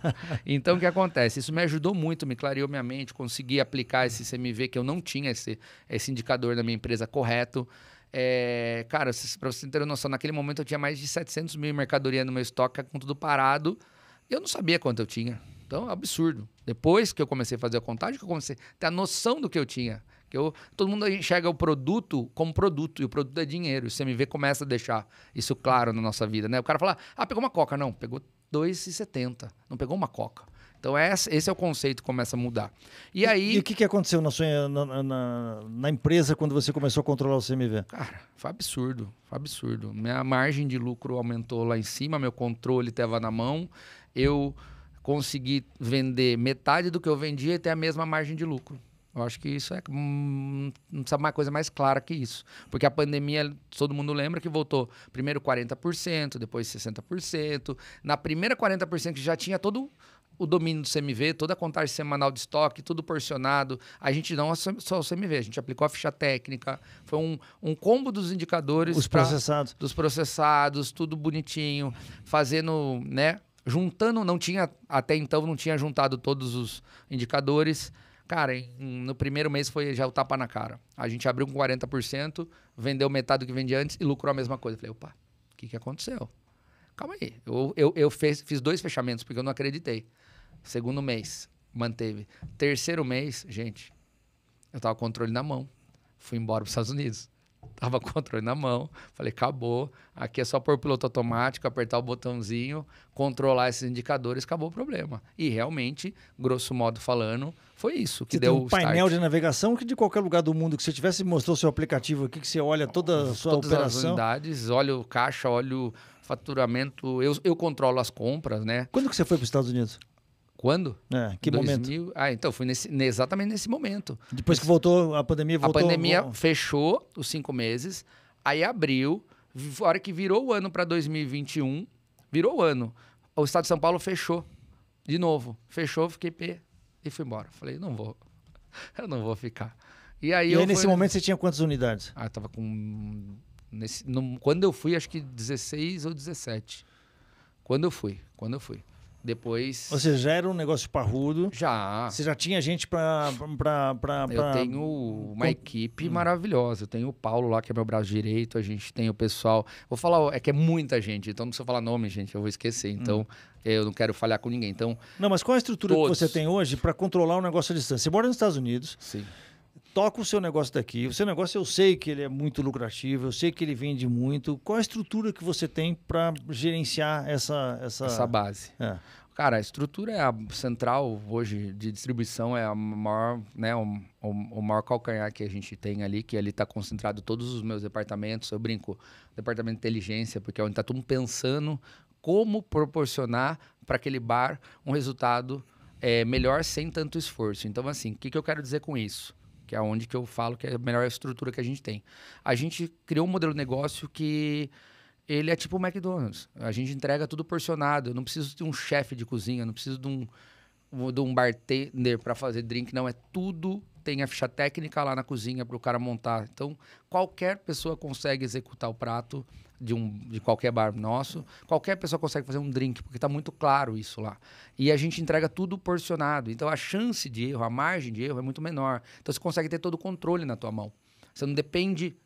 Então, o que acontece? Isso me ajudou muito, me clareou minha mente, consegui aplicar esse CMV que eu não tinha, esse, esse indicador da minha empresa correto. É, cara, para você ter noção, naquele momento eu tinha mais de 700 mil em mercadoria no meu estoque, com tudo parado. Eu não sabia quanto eu tinha. Então, absurdo. Depois que eu comecei a fazer a contagem, que eu comecei a ter a noção do que eu tinha. Que eu, todo mundo enxerga o produto como produto, e o produto é dinheiro. E o CMV começa a deixar isso claro na nossa vida, né? O cara fala, ah, pegou uma coca. Não, pegou 2,70. Não pegou uma coca. Então é esse é o conceito que começa a mudar. E, e aí... E o que, que aconteceu na, sua, na, na, na, empresa quando você começou a controlar o CMV? Cara, foi absurdo, foi absurdo. Minha margem de lucro aumentou lá em cima, meu controle estava na mão, eu consegui vender metade do que eu vendia e ter a mesma margem de lucro. Eu acho que isso é. Hum, não precisa uma coisa mais clara que isso. Porque a pandemia, todo mundo lembra que voltou primeiro 40%, depois 60%. Na primeira 40% que já tinha todo o domínio do CMV, toda a contagem semanal de estoque, tudo porcionado. A gente não só o CMV, a gente aplicou a ficha técnica. Foi um, um combo dos indicadores. Os pra, processados. Dos processados, tudo bonitinho, fazendo, né? Juntando, não tinha, até então não tinha juntado todos os indicadores. Cara, no primeiro mês foi já o tapa na cara. A gente abriu com 40%, vendeu metade do que vendia antes e lucrou a mesma coisa. Falei, opa, o que, que aconteceu? Calma aí. Eu, eu, eu fez, fiz dois fechamentos, porque eu não acreditei. Segundo mês, manteve. Terceiro mês, gente, eu tava com controle na mão. Fui embora para os Estados Unidos tava com o controle na mão. Falei, acabou. Aqui é só pôr o piloto automático, apertar o botãozinho, controlar esses indicadores, acabou o problema. E realmente, grosso modo falando, foi isso que você deu tem um o painel de navegação que de qualquer lugar do mundo que você tivesse mostrou seu aplicativo aqui que você olha toda a sua Todas operação. as unidades, olha o caixa, olha o faturamento, eu, eu controlo as compras, né? Quando que você foi para os Estados Unidos? Quando? É, que 2000... momento? Ah, então, foi nesse, exatamente nesse momento. Depois que voltou, a pandemia voltou? A pandemia voltou. fechou os cinco meses, aí abriu, a hora que virou o ano para 2021, virou o ano, o estado de São Paulo fechou, de novo. Fechou, fiquei pé e fui embora. Falei, não vou, eu não vou ficar. E aí, e aí nesse fui... momento você tinha quantas unidades? Ah, eu tava com... Nesse... No... Quando eu fui, acho que 16 ou 17. Quando eu fui, quando eu fui. Depois. Você já era um negócio parrudo? Já. Você já tinha gente para. Pra, pra, pra, Eu tenho uma Com... equipe hum. maravilhosa. Eu tenho o Paulo lá, que é meu braço direito. A gente tem o pessoal. Vou falar, é que é muita gente, então não precisa falar nome, gente. Eu vou esquecer. Então, hum. eu não quero falhar com ninguém. Então. Não, mas qual é a estrutura todos... que você tem hoje para controlar o negócio à distância? Você mora nos Estados Unidos. Sim toca o seu negócio daqui. O seu negócio eu sei que ele é muito lucrativo, eu sei que ele vende muito. Qual a estrutura que você tem para gerenciar essa essa, essa base? É. Cara, a estrutura é a central hoje de distribuição, é a maior, né, o, o, o maior calcanhar que a gente tem ali, que ali está concentrado todos os meus departamentos. Eu brinco, departamento de inteligência, porque é onde está todo mundo pensando como proporcionar para aquele bar um resultado é, melhor sem tanto esforço. Então, assim, o que, que eu quero dizer com isso? que é onde que eu falo que é a melhor estrutura que a gente tem. A gente criou um modelo de negócio que ele é tipo o McDonald's. A gente entrega tudo porcionado. Eu não preciso de um chefe de cozinha, não preciso de um, de um bartender para fazer drink, não. É tudo tem a ficha técnica lá na cozinha para o cara montar. Então, qualquer pessoa consegue executar o prato de, um, de qualquer bar nosso. Qualquer pessoa consegue fazer um drink, porque está muito claro isso lá. E a gente entrega tudo porcionado. Então, a chance de erro, a margem de erro é muito menor. Então, você consegue ter todo o controle na tua mão. Você não depende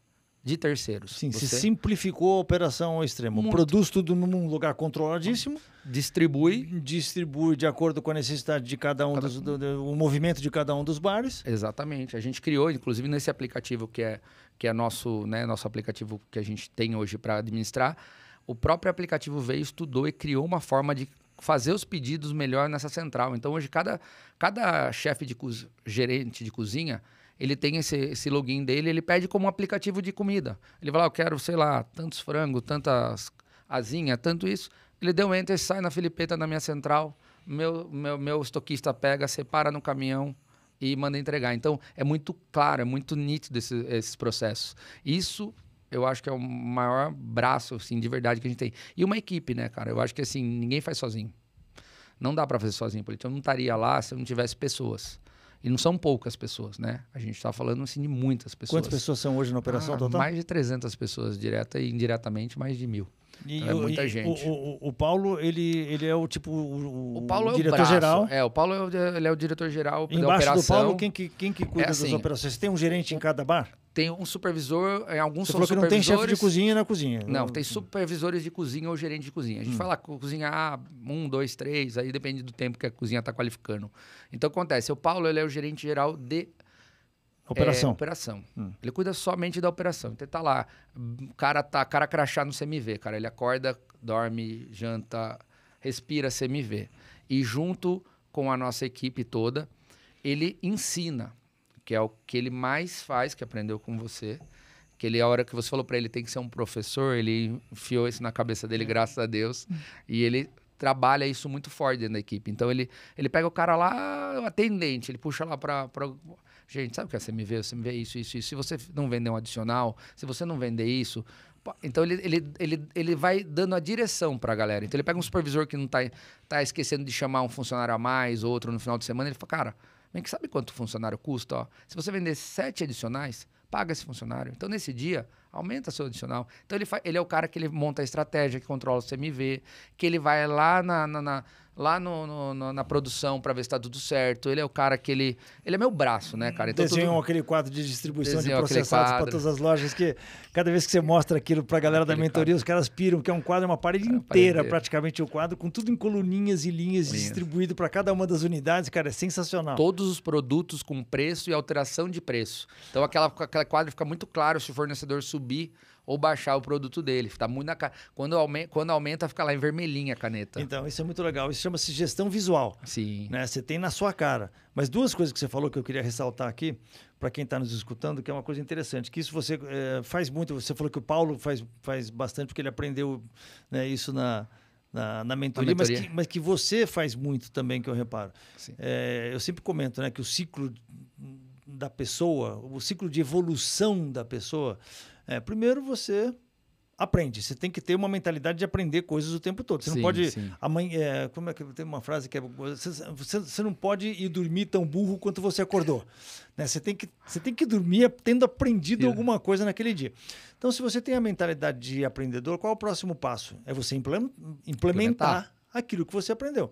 de terceiros. Sim, você... se simplificou a operação ao extremo. Muito. Produz tudo num lugar controladíssimo. Muito. Distribui. Distribui de acordo com a necessidade de cada um, cada... Dos, do, do, o movimento de cada um dos bares. Exatamente. A gente criou, inclusive, nesse aplicativo que é, que é nosso, né, nosso aplicativo que a gente tem hoje para administrar. O próprio aplicativo veio, estudou e criou uma forma de fazer os pedidos melhor nessa central. Então, hoje, cada, cada chefe de coz... gerente de cozinha ele tem esse, esse, login dele, ele pede como um aplicativo de comida. Ele vai lá, ah, eu quero, sei lá, tantos frangos, tantas asinha, tanto isso. Ele deu um enter, sai na filipeta na minha central, meu, meu, meu estoquista pega, separa no caminhão e manda entregar. Então, é muito claro, é muito nítido esse, esses processos. Isso eu acho que é o maior braço, assim, de verdade que a gente tem. E uma equipe, né, cara? Eu acho que, assim, ninguém faz sozinho. Não dá para fazer sozinho, porque Eu não estaria lá se eu não tivesse pessoas. E não são poucas pessoas, né? A gente está falando, assim, de muitas pessoas. Quantas pessoas são hoje na operação ah, total? Mais de 300 pessoas, direta e indiretamente, mais de mil. E então, o, é muita gente. O, o, o, Paulo, ele, ele é o tipo. O, o Paulo é o diretor-geral. É, o Paulo é, ele é o diretor-geral da operação. do Paulo, quem que, quem que cuida é assim, das operações? Você tem um gerente em cada bar? Tem um supervisor, em é, alguns Você são falou que não tem chefe de cozinha na cozinha. Não, tem hum. supervisores de cozinha ou gerente de cozinha. A gente hum. fala cozinha A, um, dois, três, aí depende do tempo que a cozinha está qualificando. Então acontece, o Paulo ele é o gerente geral de é, operação. É, operação. Hum. Ele cuida somente da operação. Então tá lá, o hum, cara tá, cara crachá no CMV, cara. Ele acorda, dorme, janta, respira CMV. E junto com a nossa equipe toda, ele ensina, que é o que ele mais faz, que aprendeu com você. Que ele, a hora que você falou para ele tem que ser um professor, ele enfiou isso na cabeça dele, graças a Deus. E ele trabalha isso muito forte dentro da equipe. Então ele, ele pega o cara lá, o atendente, ele puxa lá para Gente, sabe o que é CMV? CMV é isso, isso, isso. Se você não vender um adicional, se você não vender isso. Então ele, ele, ele, ele vai dando a direção para a galera. Então ele pega um supervisor que não está tá esquecendo de chamar um funcionário a mais ou outro no final de semana. Ele fala, cara, vem que sabe quanto o funcionário custa? Ó? Se você vender sete adicionais, paga esse funcionário. Então, nesse dia, aumenta seu adicional. Então, ele, ele é o cara que ele monta a estratégia, que controla o CMV, que ele vai lá na, na, na lá no, no, no, na produção para ver se tá tudo certo. Ele é o cara que ele. Ele é meu braço, né, cara? Então, Desenham tudo... aquele quadro de distribuição Desenham de processados para todas as lojas, que cada vez que você mostra aquilo para a galera aquele da mentoria, quadro. os caras piram, que é um quadro, é uma parede é uma inteira, parede. praticamente o um quadro, com tudo em coluninhas e linhas Linha. distribuído para cada uma das unidades, cara, é sensacional. Todos os produtos com preço e alteração de preço. Então aquela, aquela quadro fica muito claro se o fornecedor subir ou baixar o produto dele. Tá muito na ca... quando, aumenta, quando aumenta, fica lá em vermelhinha a caneta. Então, isso é muito legal. Isso chama-se gestão visual. Sim. Né? Você tem na sua cara. Mas duas coisas que você falou que eu queria ressaltar aqui, para quem está nos escutando, que é uma coisa interessante, que isso você é, faz muito. Você falou que o Paulo faz, faz bastante, porque ele aprendeu né, isso na, na, na, mentoria, na mentoria. Mas, que, mas, que, você faz muito também, que eu reparo. É, eu sempre comento né, que o ciclo da pessoa, o ciclo de evolução da pessoa, é, primeiro você aprende. Você tem que ter uma mentalidade de aprender coisas o tempo todo. Você sim, não pode. Amanhã, é, como é que tem uma frase que é. Você, você, você, não pode ir dormir tão burro quanto você acordou. né? você, tem que, você tem que dormir tendo aprendido alguma coisa naquele dia. Então, se você tem a mentalidade de aprendedor, qual é o próximo passo? É você implementar, implementar aquilo que você aprendeu.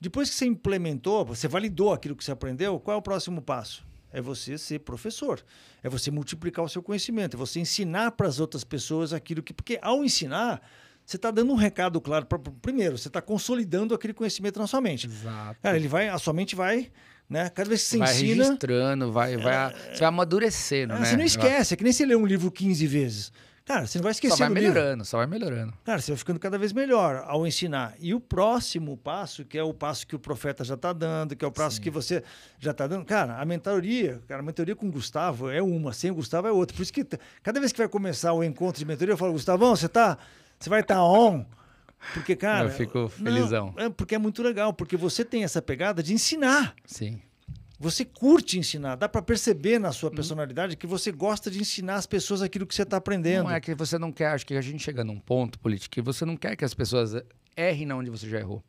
Depois que você implementou, você validou aquilo que você aprendeu, qual é o próximo passo? é você ser professor, é você multiplicar o seu conhecimento, é você ensinar para as outras pessoas aquilo que. Porque ao ensinar, você está dando um recado claro. Pra, primeiro, você está consolidando aquele conhecimento na sua mente. Exato. Cara, ele vai, a sua mente vai. Né? Cada vez que você vai ensina. Vai registrando, vai, vai, você vai amadurecendo. É, né? Você não esquece, é que nem você lê um livro 15 vezes. Cara, você não vai esquecer. Só vai melhorando, livro. só vai melhorando. Cara, você vai ficando cada vez melhor ao ensinar. E o próximo passo, que é o passo que o profeta já está dando, que é o passo Sim. que você já está dando. Cara, a mentoria, cara, a mentoria com o Gustavo é uma, sem o Gustavo é outra. Por isso que cada vez que vai começar o encontro de mentoria, eu falo, Gustavão, você tá. Você vai estar tá on. Porque, cara. Eu fico felizão. Não, é porque é muito legal, porque você tem essa pegada de ensinar. Sim. Você curte ensinar, dá para perceber na sua personalidade que você gosta de ensinar as pessoas aquilo que você está aprendendo. Não é que você não quer, acho que a gente chega num ponto, político, que você não quer que as pessoas errem onde você já errou.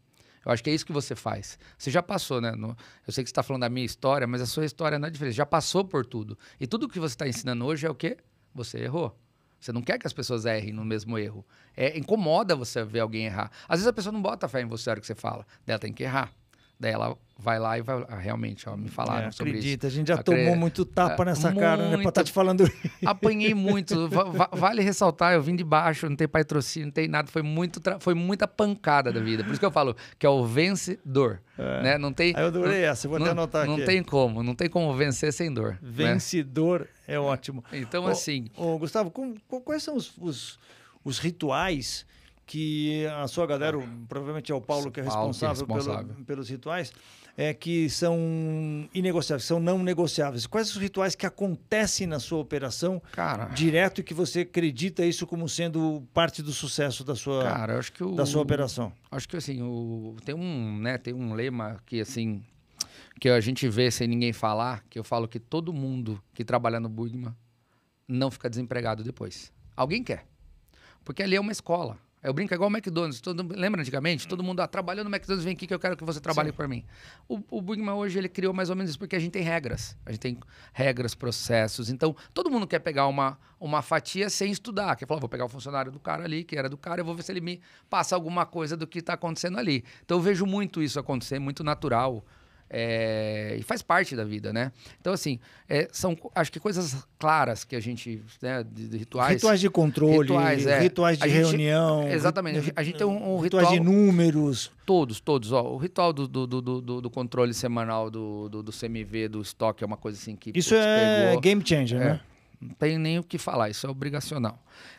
Eu acho que é isso que você faz. Você já passou, né? No, eu sei que você está falando da minha história, mas a sua história não é diferente. Já passou por tudo. E tudo que você está ensinando hoje é o quê? Você errou. Você não quer que as pessoas errem no mesmo erro. É, incomoda você ver alguém errar. Às vezes a pessoa não bota fé em você na hora que você fala. Ela tem que errar. Daí ela vai lá e vai Ah, realmente, ó, me é, falaram é, sobre acredita, isso. Acredita, a gente já Acre... tomou muito tapa é, nessa muito... cara, né? Pra estar tá te falando isso. Apanhei muito. Va vale ressaltar, eu vim de baixo, não tem patrocínio, não tem nada. Foi, muito tra... Foi muita pancada da vida. Por isso que eu falo que é o vencedor. É. Né? Não tem, eu adorei não, essa, vou não, até anotar aqui. Não tem como, não tem como vencer sem dor. Né? Vencedor né? é ótimo. Então, ô, assim... Ô, Gustavo, com, quais são os, os, os rituais que a sua galera, é. provavelmente é o Paulo que é responsável, Paulo, que é responsável. Pelo, pelos rituais, é que são inegociáveis, são não negociáveis. Quais os rituais que acontecem na sua operação Cara, direto e que você acredita isso como sendo parte do sucesso da sua, Cara, acho que o, da sua operação? Acho que assim, o, tem, um, né, tem um lema que assim que a gente vê sem ninguém falar, que eu falo que todo mundo que trabalha no Bugma não fica desempregado depois. Alguém quer. Porque ali é uma escola. Eu brinco é igual o McDonald's. Todo, lembra antigamente? Todo hum. mundo, ah, trabalhando no McDonald's, vem aqui que eu quero que você trabalhe para mim. O, o Bugman hoje, ele criou mais ou menos isso, porque a gente tem regras. A gente tem regras, processos. Então, todo mundo quer pegar uma, uma fatia sem estudar. Quer falar, vou pegar o funcionário do cara ali, que era do cara, eu vou ver se ele me passa alguma coisa do que está acontecendo ali. Então, eu vejo muito isso acontecer, muito natural. É, e faz parte da vida, né? Então, assim, é, são acho que coisas claras que a gente. Né, de, de rituais. Rituais de controle, rituais, é. rituais de a reunião. Gente, é, exatamente. A gente tem um, um ritual. de números. Todos, todos. Ó, o ritual do, do, do, do, do controle semanal do, do, do, CMV, do estoque, é uma coisa assim que. Isso é pegou. game changer, é, né? Não tem nem o que falar, isso é obrigacional.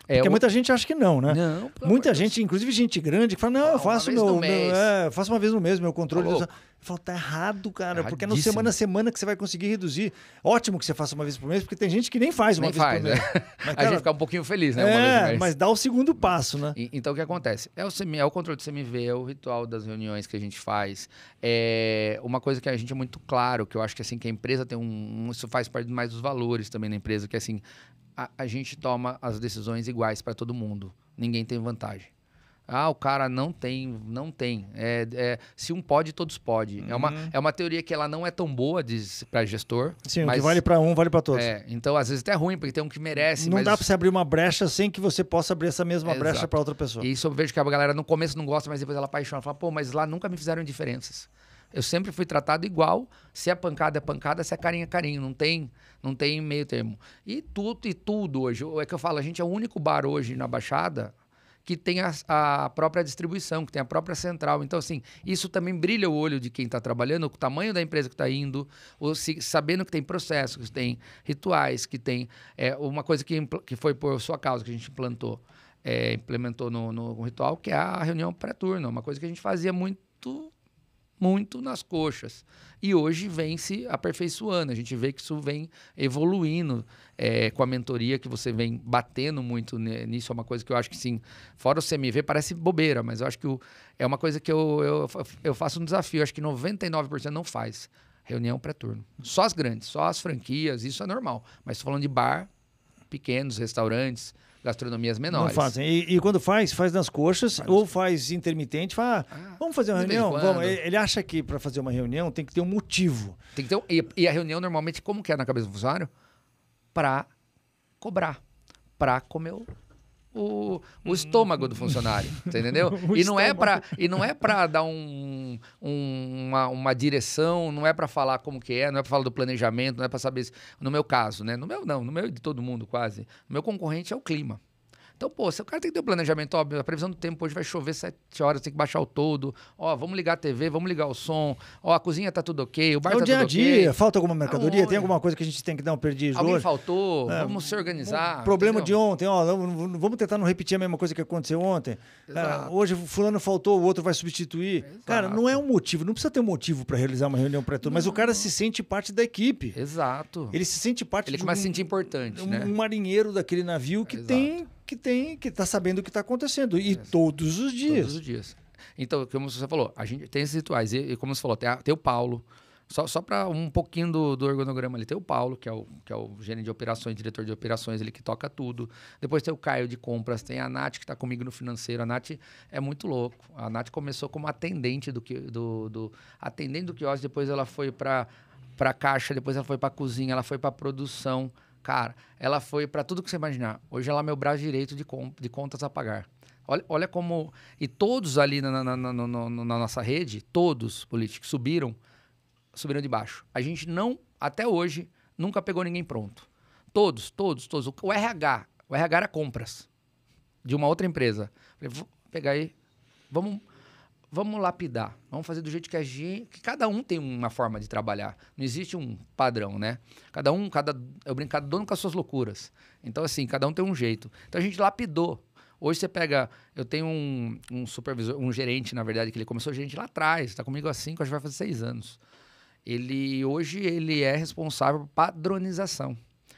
É, Porque é, o... muita gente acha que não, né? Não, muita gente, inclusive gente grande, que fala: não, não eu faço meu, meu é, faço uma vez no mês, meu controle. Tá falo, tá errado, cara, porque é no semana a semana que você vai conseguir reduzir. Ótimo que você faça uma vez por mês, porque tem gente que nem faz uma nem vez faz, por mês. Né? Mas, cara, a gente fica um pouquinho feliz, né? Uma é, vez por mês. mas dá o segundo passo, né? E, então o que acontece? É o, é o controle do CMV, é o ritual das reuniões que a gente faz. É uma coisa que a gente é muito claro, que eu acho que assim, que a empresa tem um. isso faz parte mais dos valores também na empresa, que é assim, a, a gente toma as decisões iguais para todo mundo. Ninguém tem vantagem. Ah, o cara não tem, não tem. É, é, se um pode, todos podem. Uhum. É, uma, uhum. é uma teoria que ela não é tão boa para gestor. Sim, mas, o que vale para um, vale para todos. É, então, às vezes até é ruim, porque tem um que merece. Não mas... dá para você abrir uma brecha sem que você possa abrir essa mesma é, brecha para outra pessoa. E isso eu vejo que a galera no começo não gosta, mas depois ela apaixona. Fala, pô, mas lá nunca me fizeram diferenças. Eu sempre fui tratado igual. Se é pancada, é pancada. Se é carinho, é carinho. Não tem, não tem meio termo. E tudo, e tudo hoje. É que eu falo, a gente é o único bar hoje na Baixada que tem a, a, própria distribuição, que tem a própria central. Então, assim, isso também brilha o olho de quem está trabalhando, o tamanho da empresa que está indo, ou se, sabendo que tem processos, que tem rituais, que tem é, uma coisa que, que foi por sua causa que a gente implantou, é, implementou no, no ritual, que é a reunião pré-turno, uma coisa que a gente fazia muito muito nas coxas. E hoje vem se aperfeiçoando. A gente vê que isso vem evoluindo é, com a mentoria que você vem batendo muito nisso. É uma coisa que eu acho que sim. Fora o CMV, parece bobeira, mas eu acho que o, é uma coisa que eu, eu, eu faço um desafio. Eu acho que 99% não faz. Reunião pré-turno. Só as grandes, só as franquias, isso é normal. Mas estou falando de bar, pequenos, restaurantes, gastronomias menores. Não fazem. E, e quando faz, faz nas coxas faz ou faz intermitente, fala, ah, vamos fazer uma reunião? Vamos. Ele acha que para fazer uma reunião tem que ter um motivo. Tem que ter um... e, e a reunião normalmente, como que é na cabeça do funcionário? Para cobrar, para comer o, o estômago do funcionário, entendeu? e, não é pra, e não é para dar um, um, uma, uma direção, não é para falar como que é, não é para falar do planejamento, não é para saber... Se, no meu caso, né? No meu não, no meu de todo mundo quase. O meu concorrente é o clima. Então, pô, se o cara tem que ter um planejamento, ó, a previsão do tempo hoje vai chover sete horas, tem que baixar o todo, ó, vamos ligar a TV, vamos ligar o som, ó, a cozinha tá tudo ok, o bar é um tá dia tudo a dia, falta alguma mercadoria, um... tem alguma coisa que a gente tem que dar um perdido Alguém hoje? faltou, é, vamos se organizar. Problema entendeu? de ontem, ó, vamos tentar não repetir a mesma coisa que aconteceu ontem. Ah, hoje fulano faltou, o outro vai substituir. Exato. Cara, não é um motivo, não precisa ter um motivo para realizar uma reunião para tudo, mas o cara se sente parte da equipe. Exato. Ele se sente parte Ele começa um, a se sentir importante, um, né? Um marinheiro daquele navio que Exato. tem que tem, que está sabendo o que está acontecendo. E é. todos os dias. Todos os dias. Então, como você falou, a gente tem esses rituais. E, e como você falou, tem, a, tem o Paulo. Só, só para um pouquinho do, do organograma ali, tem o Paulo, que é o, que é o gerente de operações, diretor de operações, ele que toca tudo. Depois tem o Caio de compras, tem a Nath que está comigo no financeiro. A Nath é muito louco. A Nath começou como atendente do, do, do atendente do quiosque, depois ela foi para para caixa, depois ela foi para cozinha, ela foi para produção. Cara, ela foi para tudo que você imaginar. Hoje ela é meu braço direito de, de contas a pagar. Olha, olha como. E todos ali na, na, na, na nossa rede, todos políticos, subiram, subiram de baixo. A gente não, até hoje, nunca pegou ninguém pronto. Todos, todos, todos. O, o RH, o RH era compras de uma outra empresa. Falei, vou pegar aí, vamos vamos lapidar, vamos fazer do jeito que a gente, que cada um tem uma forma de trabalhar. Não existe um padrão, né? Cada um, cada eu brinco, cada dono com as suas loucuras. Então assim, cada um tem um jeito. Então a gente lapidou. Hoje você pega, eu tenho um, um supervisor, um gerente, na verdade, que ele começou a gerente lá atrás, está comigo há cinco, acho que vai fazer seis anos. Ele hoje ele é responsável por padronização.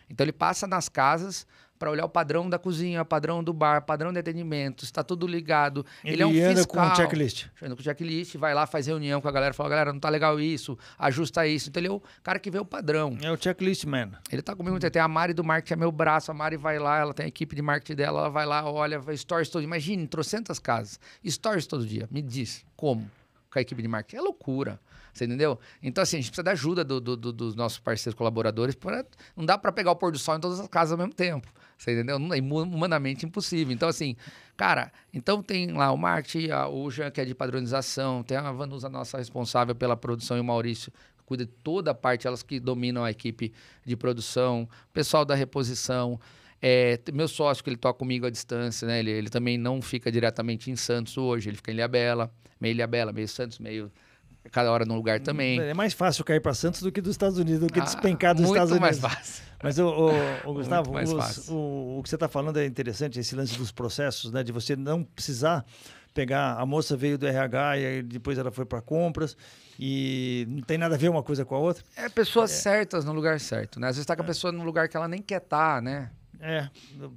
Então ele passa nas casas para olhar o padrão da cozinha, o padrão do bar, o padrão de atendimento, está tudo ligado. Ele, Ele é um anda fiscal. com checklist. Anda com checklist, vai lá, faz reunião com a galera, fala, galera, não tá legal isso, ajusta isso. Então ele é o cara que vê o padrão. É o checklist, man. Ele tá comigo, tem a Mari do marketing, é meu braço, a Mari vai lá, ela tem a equipe de marketing dela, ela vai lá, olha, stories todo dia. Imagine, trocentas casas, stories todo dia. Me diz, como? Com a equipe de marketing. É loucura. Você entendeu? Então, assim, a gente precisa da ajuda do, do, do, dos nossos parceiros colaboradores. Pra, não dá para pegar o pôr do sol em todas as casas ao mesmo tempo. Você entendeu? é humanamente impossível. Então, assim, cara, então tem lá o marketing, a, o Jean, que é de padronização, tem a Vanusa, nossa responsável pela produção, e o Maurício, cuida de toda a parte, elas que dominam a equipe de produção, o pessoal da reposição. É, meu sócio, que ele toca comigo à distância, né? Ele, ele também não fica diretamente em Santos hoje, ele fica em Ilhabela, meio Ilhabela, meio Santos, meio cada hora num lugar hum, também. É mais fácil cair para Santos do que dos Estados Unidos, do que ah, despencar dos Estados Unidos. Muito mais fácil. Mas, o, o, o Gustavo, os, o, o, que você está falando é interessante, esse lance dos processos, né? De você não precisar pegar... A moça veio do RH e depois ela foi para compras e não tem nada a ver uma coisa com a outra. É pessoas é. certas no lugar certo, né? Às vezes está com a é. pessoa num lugar que ela nem quer estar, tá, né? É,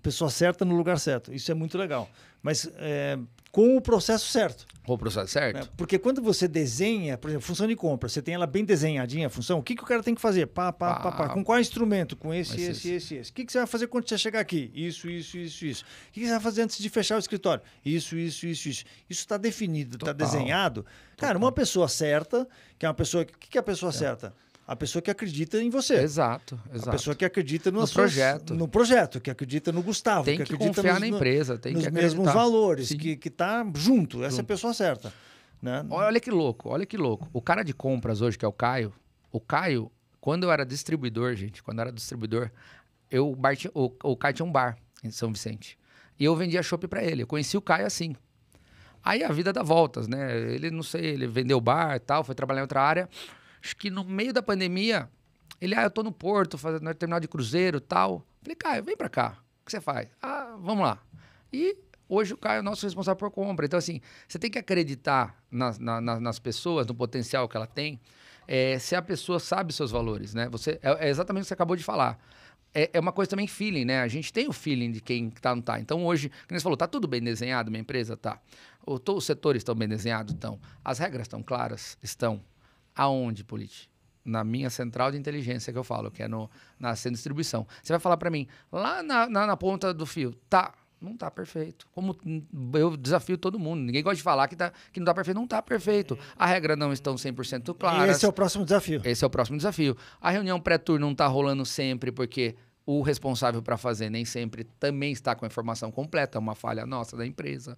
pessoa certa no lugar certo. Isso é muito legal. Mas é, com o processo certo. Com o processo certo. Né? Porque quando você desenha, por exemplo, função de compra, você tem ela bem desenhadinha, a função, o que, que o cara tem que fazer? Pá, pá, pá, pá. Com qual instrumento? Com esse, esse, esse, esse, esse. O que, que você vai fazer quando você chegar aqui? Isso, isso, isso, isso. O que, que você vai fazer antes de fechar o escritório? Isso, isso, isso, isso. Isso está definido, está desenhado. Cara, uma pessoa certa, que é uma pessoa. O que, que é a pessoa é. certa? a pessoa que acredita em você. Exato, exato. A pessoa que acredita no, no suas, projeto. No projeto, que acredita no Gustavo. Tem que, que acredita confiar nos, na empresa, tem nos que os mesmos valores, Sim. que, que tá junto. Essa é a pessoa certa. Né? Olha que louco, olha que louco. O cara de compras hoje, que é o Caio, o Caio, quando eu era distribuidor, gente, quando eu era distribuidor, eu bar, o, o Caio tinha um bar em São Vicente. E eu vendia chopp para ele. Eu conheci o Caio assim. Aí a vida dá voltas, né? Ele, não sei, ele vendeu bar e tal, foi trabalhar em outra área. Acho que no meio da pandemia, ele, ah, eu tô no Porto, fazendo no né, terminal de cruzeiro tal. Falei, Caio, vem pra cá. O que você faz? Ah, vamos lá. E hoje o Caio é o nosso responsável por compra. Então, assim, você tem que acreditar nas, na, nas pessoas, no potencial que ela tem, é, se a pessoa sabe seus valores, né? Você, é, é exatamente o que você acabou de falar é, é uma coisa também feeling, né? A gente tem o feeling de quem tá não tá. Então hoje, como você falou, tá tudo bem desenhado, minha empresa tá. Os setores estão bem desenhados, estão. As regras estão claras, estão. Aonde, Politi? Na minha central de inteligência que eu falo, que é no, na centro de distribuição. Você vai falar para mim, lá na, na, na, ponta do fio, tá. Não tá perfeito. Como eu desafio todo mundo. Ninguém gosta de falar que, tá, que não tá perfeito. Não tá perfeito. A regra não estão 100% E Esse é o próximo desafio. Esse é o próximo desafio. A reunião pré-turno não tá rolando sempre porque o responsável para fazer nem sempre também está com a informação completa, É uma falha nossa da empresa.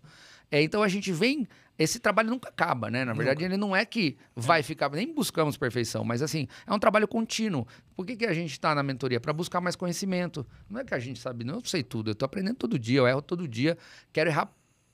É, então a gente vem esse trabalho nunca acaba, né? Na verdade, nunca. ele não é que vai ficar, nem buscamos perfeição, mas assim, é um trabalho contínuo. Por que, que a gente está na mentoria? Para buscar mais conhecimento. Não é que a gente sabe, não, eu sei tudo, eu estou aprendendo todo dia, eu erro todo dia, quero errar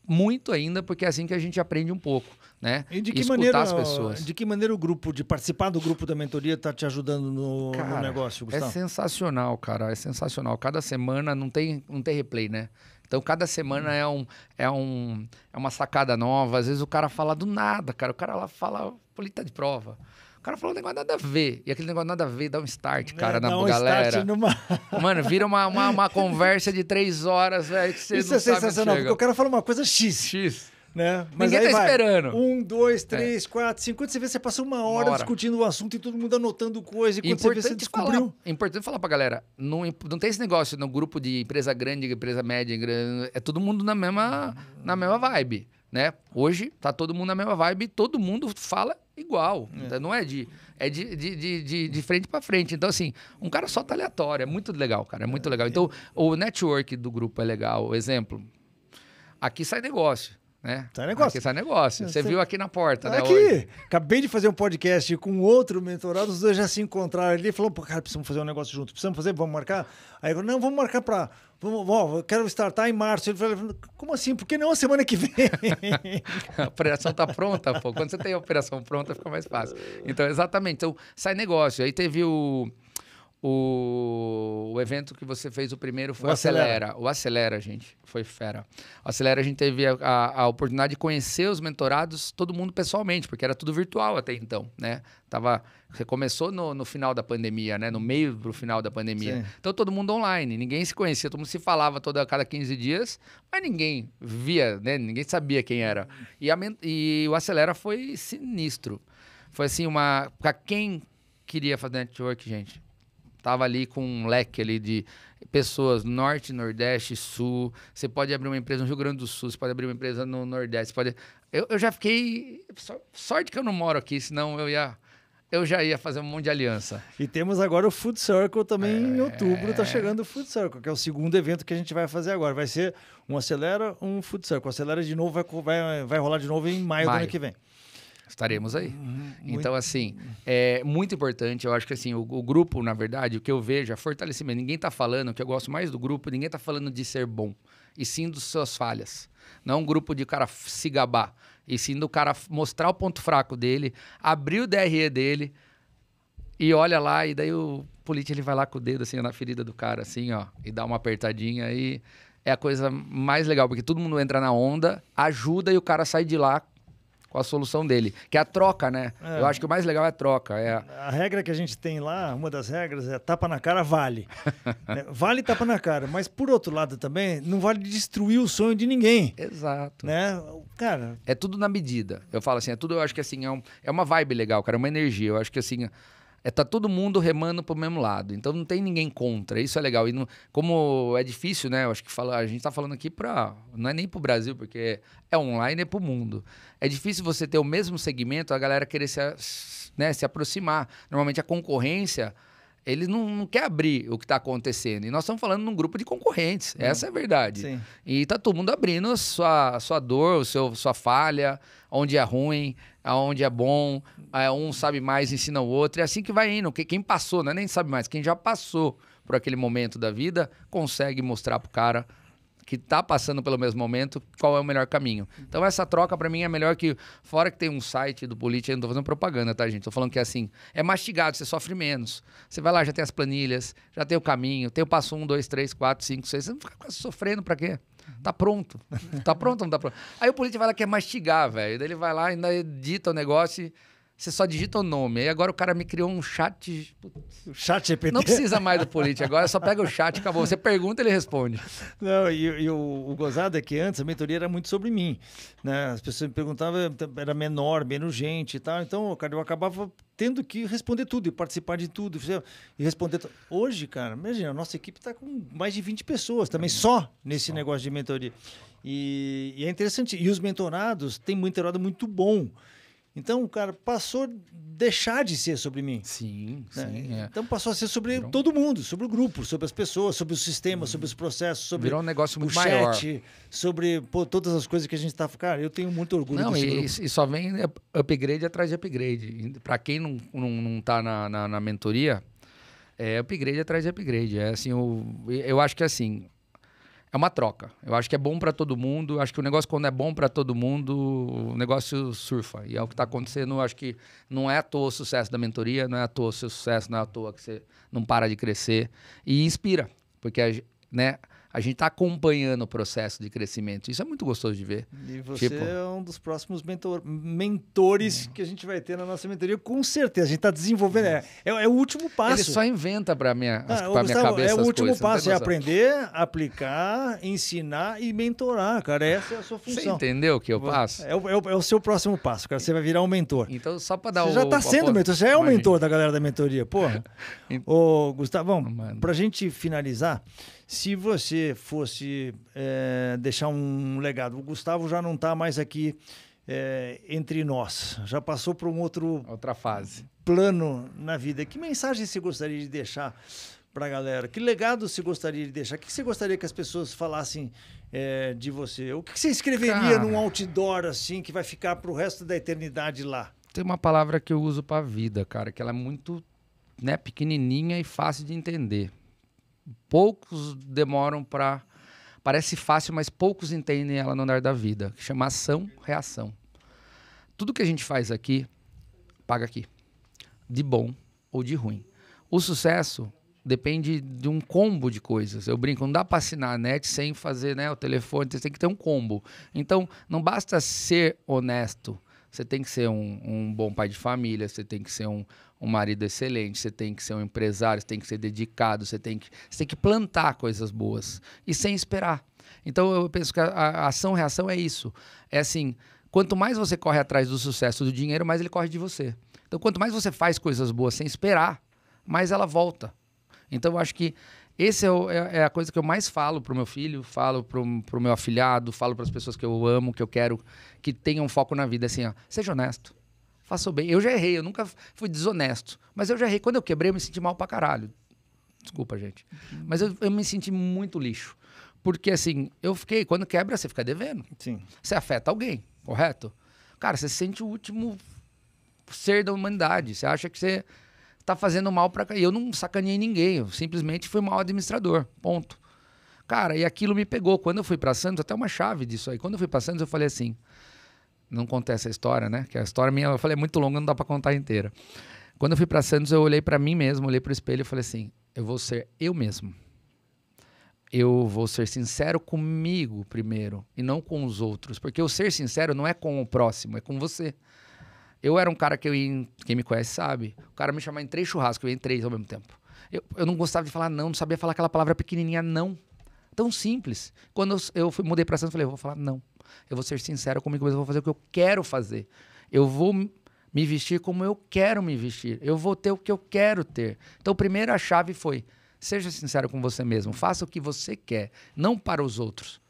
muito ainda, porque é assim que a gente aprende um pouco, né? E de que maneira, as pessoas. De que maneira o grupo, de participar do grupo da mentoria, está te ajudando no, cara, no negócio, é Gustavo? É sensacional, cara. É sensacional. Cada semana não tem, não tem replay, né? Então, cada semana é, um, é, um, é uma sacada nova. Às vezes o cara fala do nada, cara. O cara lá fala polita de prova. O cara falou um negócio nada a ver. E aquele negócio nada a ver dá um start, é, cara, é, na um galera. Numa... Mano, vira uma, uma, uma, conversa de três horas, velho. você Isso é sensacional, porque o cara fala uma coisa X. X. Né? Mas Ninguém tá vai. esperando. Um, dois, é. três, quatro, cinco. Quando você vê, você passa uma hora, uma hora. discutindo o assunto e todo mundo anotando coisa. E quando importante você vê, você descobriu. Falar, é importante falar pra galera. Não, não tem esse negócio no grupo de empresa grande, empresa média. Grande, é todo mundo na mesma, na mesma vibe. Né? Hoje tá todo mundo na mesma vibe, e todo mundo fala igual. É. Então, não é de. É de, de, de, de, de frente para frente. Então, assim, um cara só tá aleatório. É muito legal, cara. É muito é. legal. Então, o network do grupo é legal. Exemplo. Aqui sai negócio né? Sai tá negócio. Aqui tá negócio. É, você, viu aqui na porta, aqui. né? Aqui. Acabei de fazer um podcast com outro mentorado, os dois já se encontraram ali. Falou, pô, cara, precisamos fazer um negócio junto. Precisamos fazer? Vamos marcar? Aí eu falei, não, vamos marcar para... Vamos, ó, eu quero startar em março. Ele falou, como assim? Por que não a semana que vem? a operação tá pronta, pô. Quando você tem a operação pronta, fica mais fácil. Então, exatamente. Então, sai negócio. Aí teve o... O, o, evento que você fez, o primeiro, foi o Acelera. Acelera. O Acelera, gente, foi fera. O Acelera, a gente teve a, a, a, oportunidade de conhecer os mentorados, todo mundo pessoalmente, porque era tudo virtual até então, né? Tava, você começou no, no final da pandemia, né? No meio pro final da pandemia. Sim. Então, todo mundo online, ninguém se conhecia, todo mundo se falava toda, cada 15 dias, mas ninguém via, né? Ninguém sabia quem era. E, a, e o Acelera foi sinistro. Foi assim, uma... para quem queria fazer network, gente Tava ali com um leque ali de pessoas norte, nordeste, sul. Você pode abrir uma empresa no Rio Grande do Sul, você pode abrir uma empresa no nordeste, pode... Eu, eu já fiquei... Sorte que eu não moro aqui, senão eu ia eu já ia fazer um monte de aliança. E temos agora o Food Circle também é... em outubro, tá chegando o Food Circle, que é o segundo evento que a gente vai fazer agora. Vai ser um Acelera, um Food Circle. Acelera de novo, vai, vai, vai rolar de novo em maio, maio. do ano que vem estaremos aí. Uhum, então, assim, é muito importante. Eu acho que assim, o, o, grupo, na verdade, o que eu vejo é fortalecimento. Ninguém está falando, o que eu gosto mais do grupo, ninguém está falando de ser bom, e sim dos suas falhas. Não um grupo de cara se gabar, e sim do cara mostrar o ponto fraco dele, abrir o DRE dele e olha lá, e daí o político ele vai lá com o dedo assim na ferida do cara, assim, ó, e dá uma apertadinha e é a coisa mais legal, porque todo mundo entra na onda, ajuda e o cara sai de lá com a solução dele, que é a troca, né? É. Eu acho que o mais legal é a troca. É a... regra que a gente tem lá, uma das regras é tapa na cara vale. Né? Vale tapa na cara, mas por outro lado também, não vale destruir o sonho de ninguém. Exato. Né? Cara... É tudo na medida. Eu falo assim, é tudo, eu acho que assim, é, um, é uma vibe legal, cara, é uma energia. Eu acho que assim, é tá todo mundo remando pro mesmo lado. Então não tem ninguém contra. Isso é legal. E não, como é difícil, né? Eu acho que fala, a gente tá falando aqui para não é nem pro Brasil, porque é online é pro mundo. É difícil você ter o mesmo segmento, a galera querer se, né, se aproximar. Normalmente a concorrência eles não, não, quer abrir o que está acontecendo. E nós estamos falando num grupo de concorrentes. Essa é a verdade. Sim. E está todo mundo abrindo a sua, sua dor, o seu, sua falha, onde é ruim, aonde é bom, é, um sabe mais, ensina o outro, e é assim que vai indo. Quem passou, né? nem sabe mais, quem já passou por aquele momento da vida, consegue mostrar pro cara que tá passando pelo mesmo momento qual é o melhor caminho. Então essa troca para mim é melhor que fora que tem um site do Polit, eu não tô fazendo propaganda, tá gente? Tô falando que é assim, é mastigado, você sofre menos. Você vai lá, já tem as planilhas, já tem o caminho, tem o passo 1, 2, 3, 4, 5, 6, você não fica sofrendo para quê? Tá pronto. Tá pronto ou não tá pronto? Aí o político vai lá quer mastigar, velho. Daí ele vai lá, ainda edita o negócio e você só digita o nome. Aí agora o cara me criou um chat. chat GPT. Não precisa mais do político agora, só pega o chat, acabou. Você pergunta, ele responde. Não, e, e o, o, gozado é que antes a mentoria era muito sobre mim. Né? As pessoas me perguntavam, era menor, menos gente e tal. Então, cara, eu acabava tendo que responder tudo e participar de tudo e responder. Hoje, cara, imagina, a nossa equipe está com mais de 20 pessoas também, só nesse só. negócio de mentoria. E, e, é interessante. E os mentorados têm muito mentorado muito bom. Então o cara passou a deixar de ser sobre mim. Sim, né? sim. É. Então passou a ser sobre Virou... todo mundo, sobre o grupo, sobre as pessoas, sobre o sistema, hum. sobre os processos, sobre Virou um negócio muito o maior. sobre pô, todas as coisas que a gente está. Cara, eu tenho muito orgulho Não, e, grupo. e só vem upgrade atrás de upgrade. Para quem não está não, não tá na, na, na mentoria, é upgrade atrás de upgrade. É assim, eu, eu acho que é assim, é uma troca. Eu acho que é bom para todo mundo. Acho que o negócio, quando é bom para todo mundo, o negócio surfa. E é o que está acontecendo. Acho que não é à toa o sucesso da mentoria, não é à toa o seu sucesso, não é à toa que você não para de crescer. E inspira, porque né, a gente está acompanhando o processo de crescimento. Isso é muito gostoso de ver. E você tipo... é um dos próximos mentor... mentores é. que a gente vai ter na nossa mentoria, com certeza. A gente está desenvolvendo. É. É, é, o último passo. Ele só inventa para a minha, ah, minha cabeça. É o último coisas, passo, é aprender, aplicar, ensinar e mentorar, cara. Essa é a sua função. Você entendeu o que eu passo? É, é o, é o, seu próximo passo, cara. Você vai virar um mentor. Então, só para dar você o. Tá você já está sendo mentor, você é o um mentor da galera da mentoria, porra. Ô, Gustavão, para a gente finalizar se você fosse é, deixar um legado, o Gustavo já não está mais aqui é, entre nós, já passou para um outro outra fase, plano na vida. Que mensagem você gostaria de deixar para a galera? Que legado você gostaria de deixar? O que você gostaria que as pessoas falassem é, de você? O que você escreveria Cara, num outdoor assim que vai ficar para o resto da eternidade lá? Tem uma palavra que eu uso para a vida, cara, que ela é muito né, pequenininha e fácil de entender poucos demoram para. Parece fácil, mas poucos entendem ela no andar da vida, que chama ação-reação. Tudo que a gente faz aqui, paga aqui. De bom ou de ruim. O sucesso depende de um combo de coisas. Eu brinco, não dá para assinar a net sem fazer né, o telefone, você tem que ter um combo. Então, não basta ser honesto, você tem que ser um, um bom pai de família, você tem que ser um, um marido excelente, você tem que ser um empresário, você tem que ser dedicado, você tem que, você tem que plantar coisas boas e sem esperar. Então eu penso que a, ação-reação é isso. É assim, quanto mais você corre atrás do sucesso do dinheiro, mais ele corre de você. Então quanto mais você faz coisas boas sem esperar, mais ela volta. Então eu acho que essa é, é, é, a coisa que eu mais falo pro meu filho, falo pro, pro meu afilhado, falo para as pessoas que eu amo, que eu quero que tenham foco na vida. Assim, ó, seja honesto faça o bem. Eu já errei, eu nunca fui desonesto. Mas eu já errei. Quando eu quebrei, eu me senti mal pra caralho. Desculpa, gente. Uhum. Mas eu, eu, me senti muito lixo. Porque, assim, eu fiquei. Quando quebra, você fica devendo. Sim. Você afeta alguém, correto? Cara, você se sente o último ser da humanidade. Você acha que você tá fazendo mal pra. E eu não sacaneei ninguém. Eu simplesmente fui mal administrador. Ponto. Cara, e aquilo me pegou. Quando eu fui pra Santos, até uma chave disso aí. Quando eu fui pra Santos, eu falei assim não contei essa história, né? Que a história minha, eu falei, é muito longa, não dá para contar inteira. Quando eu fui para Santos, eu olhei para mim mesmo, olhei para o espelho e falei assim: eu vou ser eu mesmo. Eu vou ser sincero comigo primeiro e não com os outros, porque o ser sincero não é com o próximo, é com você. Eu era um cara que eu ia, quem me conhece sabe, o cara me chamava em três churrascos, eu ia em três ao mesmo tempo. Eu, eu não gostava de falar não, não sabia falar aquela palavra pequenininha não. Tão simples. Quando eu, eu fui, mudei para Santos, eu falei, eu vou falar não. Eu vou ser sincero comigo mesmo, eu vou fazer o que eu quero fazer. Eu vou me vestir como eu quero me vestir. Eu vou ter o que eu quero ter. Então, a primeira chave foi: seja sincero com você mesmo, faça o que você quer, não para os outros.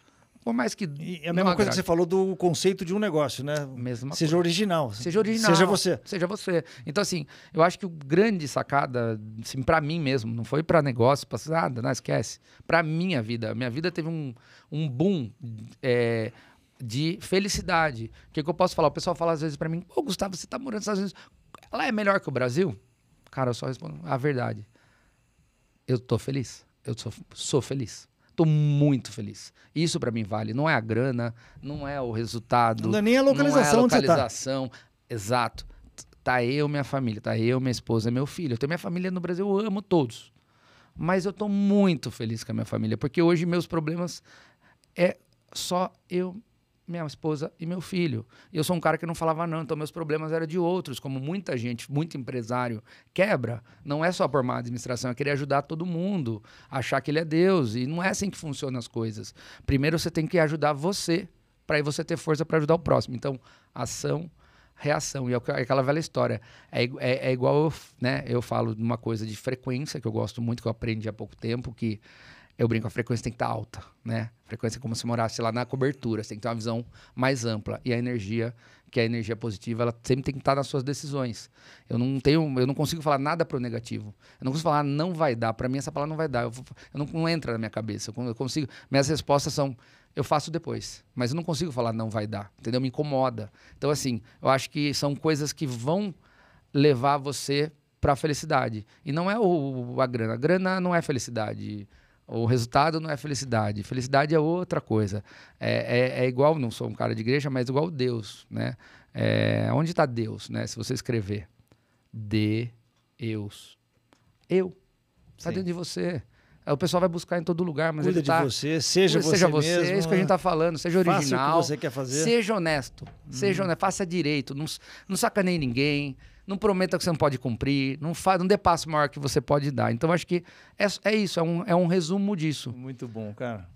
Por mais que. E é a mesma coisa que você falou do conceito de um negócio, né? Mesma seja coisa. original. Seja original. Seja você. Seja você. Então, assim, eu acho que o grande sacada, assim, para mim mesmo, não foi para negócio, para nada, não esquece. Para minha vida. Minha vida teve um, um boom. É, de felicidade. O que, que, eu posso falar? O pessoal fala às vezes para mim, ô Gustavo, você tá morando nos Estados Unidos, é melhor que o Brasil? Cara, eu só respondo a verdade. Eu tô feliz. Eu sou, sou feliz. Tô muito feliz. Isso para mim vale. Não é a grana, não é o resultado. Não é nem a localização. Não é a localização. Tá. Exato. Tá eu, minha família, tá eu, minha esposa, meu filho. Eu tenho minha família no Brasil, eu amo todos. Mas eu tô muito feliz com a minha família, porque hoje meus problemas é só eu minha esposa e meu filho. e Eu sou um cara que não falava não, então meus problemas eram de outros, como muita gente, muito empresário quebra, não é só por má administração, é querer ajudar todo mundo, achar que ele é Deus, e não é assim que funcionam as coisas. Primeiro você tem que ajudar você, para aí você ter força para ajudar o próximo. Então, ação, reação. E é, é aquela velha história. É, é, é igual, eu, né? Eu falo de uma coisa de frequência que eu gosto muito, que eu aprendi há pouco tempo, que eu brinco, a frequência tem que estar tá alta, né? A frequência é como se morasse lá na cobertura, você tem que ter uma visão mais ampla. E a energia, que é a energia positiva, ela sempre tem que estar tá nas suas decisões. Eu não tenho, eu não consigo falar nada pro negativo. Eu não consigo falar ah, não vai dar, para mim essa palavra não vai dar. Eu, eu não, não, entra na minha cabeça. Eu, eu consigo, minhas respostas são eu faço depois, mas eu não consigo falar não vai dar, entendeu? Me incomoda. Então assim, eu acho que são coisas que vão levar você para a felicidade. E não é o, a grana. A grana não é felicidade. O resultado não é felicidade. Felicidade é outra coisa. É, é, é igual, não sou um cara de igreja, mas igual Deus, né? É, onde está Deus, né? Se você escrever Deus, eu, está dentro de você. É, o pessoal vai buscar em todo lugar, mas Cuida ele de tá você, seja você Seja você, mesmo, é isso que a gente está falando. Seja original. Faça o que você quer fazer. Seja honesto. Seja uhum. honesto. Faça direito. Não, não sacaneie ninguém não prometa que você não pode cumprir, não, faz, não dê passo maior que você pode dar. Então, acho que é, é isso, é um, é um resumo disso. Muito bom, cara.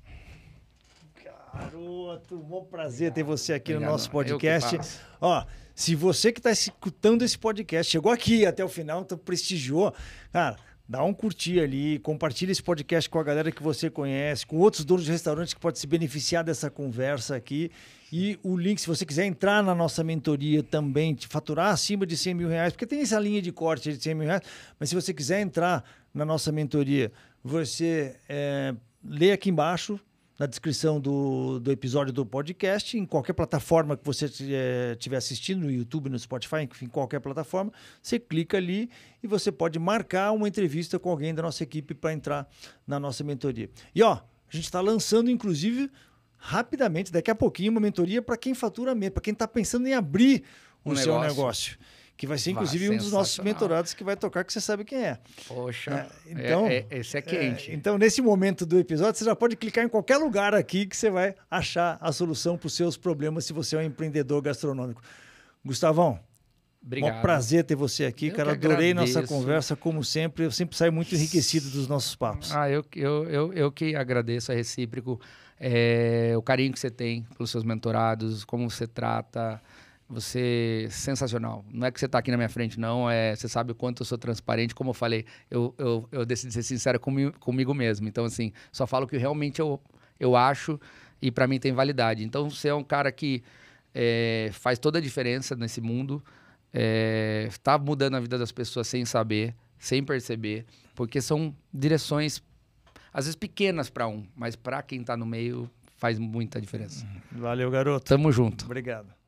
Garoto, bom prazer Obrigado. ter você aqui Obrigado. no nosso podcast. Ó, se você que está escutando esse podcast chegou aqui até o final, então prestigiou, cara, dá um curtir ali, compartilha esse podcast com a galera que você conhece, com outros donos de restaurantes que podem se beneficiar dessa conversa aqui. E o link, se você quiser entrar na nossa mentoria também, te faturar acima de 100 mil reais, porque tem essa linha de corte de 100 mil reais, mas se você quiser entrar na nossa mentoria, você é, lê aqui embaixo, na descrição do, do episódio do podcast, em qualquer plataforma que você eh, estiver assistindo, no YouTube, no Spotify, enfim, qualquer plataforma, você clica ali e você pode marcar uma entrevista com alguém da nossa equipe para entrar na nossa mentoria. E ó, a gente está lançando, inclusive, rapidamente, daqui a pouquinho, uma mentoria para quem fatura mesmo, para quem está pensando em abrir o seu negócio. Que vai ser, inclusive, vai, um dos nossos mentorados que vai tocar, que você sabe quem é. Poxa, é, é então, é, é, esse é quente. É, então, nesse momento do episódio, você já pode clicar em qualquer lugar aqui que você vai achar a solução para os seus problemas se você é um empreendedor gastronômico. Gustavão, Obrigado. Um prazer ter você aqui, eu cara. Adorei nossa conversa, como sempre. Eu sempre saio muito enriquecido dos nossos papos. Ah, eu, eu, eu, eu que agradeço, a é recíproco é, o carinho que você tem pelos seus mentorados, como você trata. Você é sensacional. Não é que você está aqui na minha frente, não. É, você sabe o quanto eu sou transparente. Como eu falei, eu, eu, eu decidi ser sincero comigo, comigo mesmo. Então, assim, só falo o que realmente eu, eu acho e para mim tem validade. Então, você é um cara que é, faz toda a diferença nesse mundo, está é, tá mudando a vida das pessoas sem saber, sem perceber, porque são direções às vezes pequenas para um, mas para quem está no meio faz muita diferença. Uhum. Valeu, garoto. Tamo junto. Obrigado.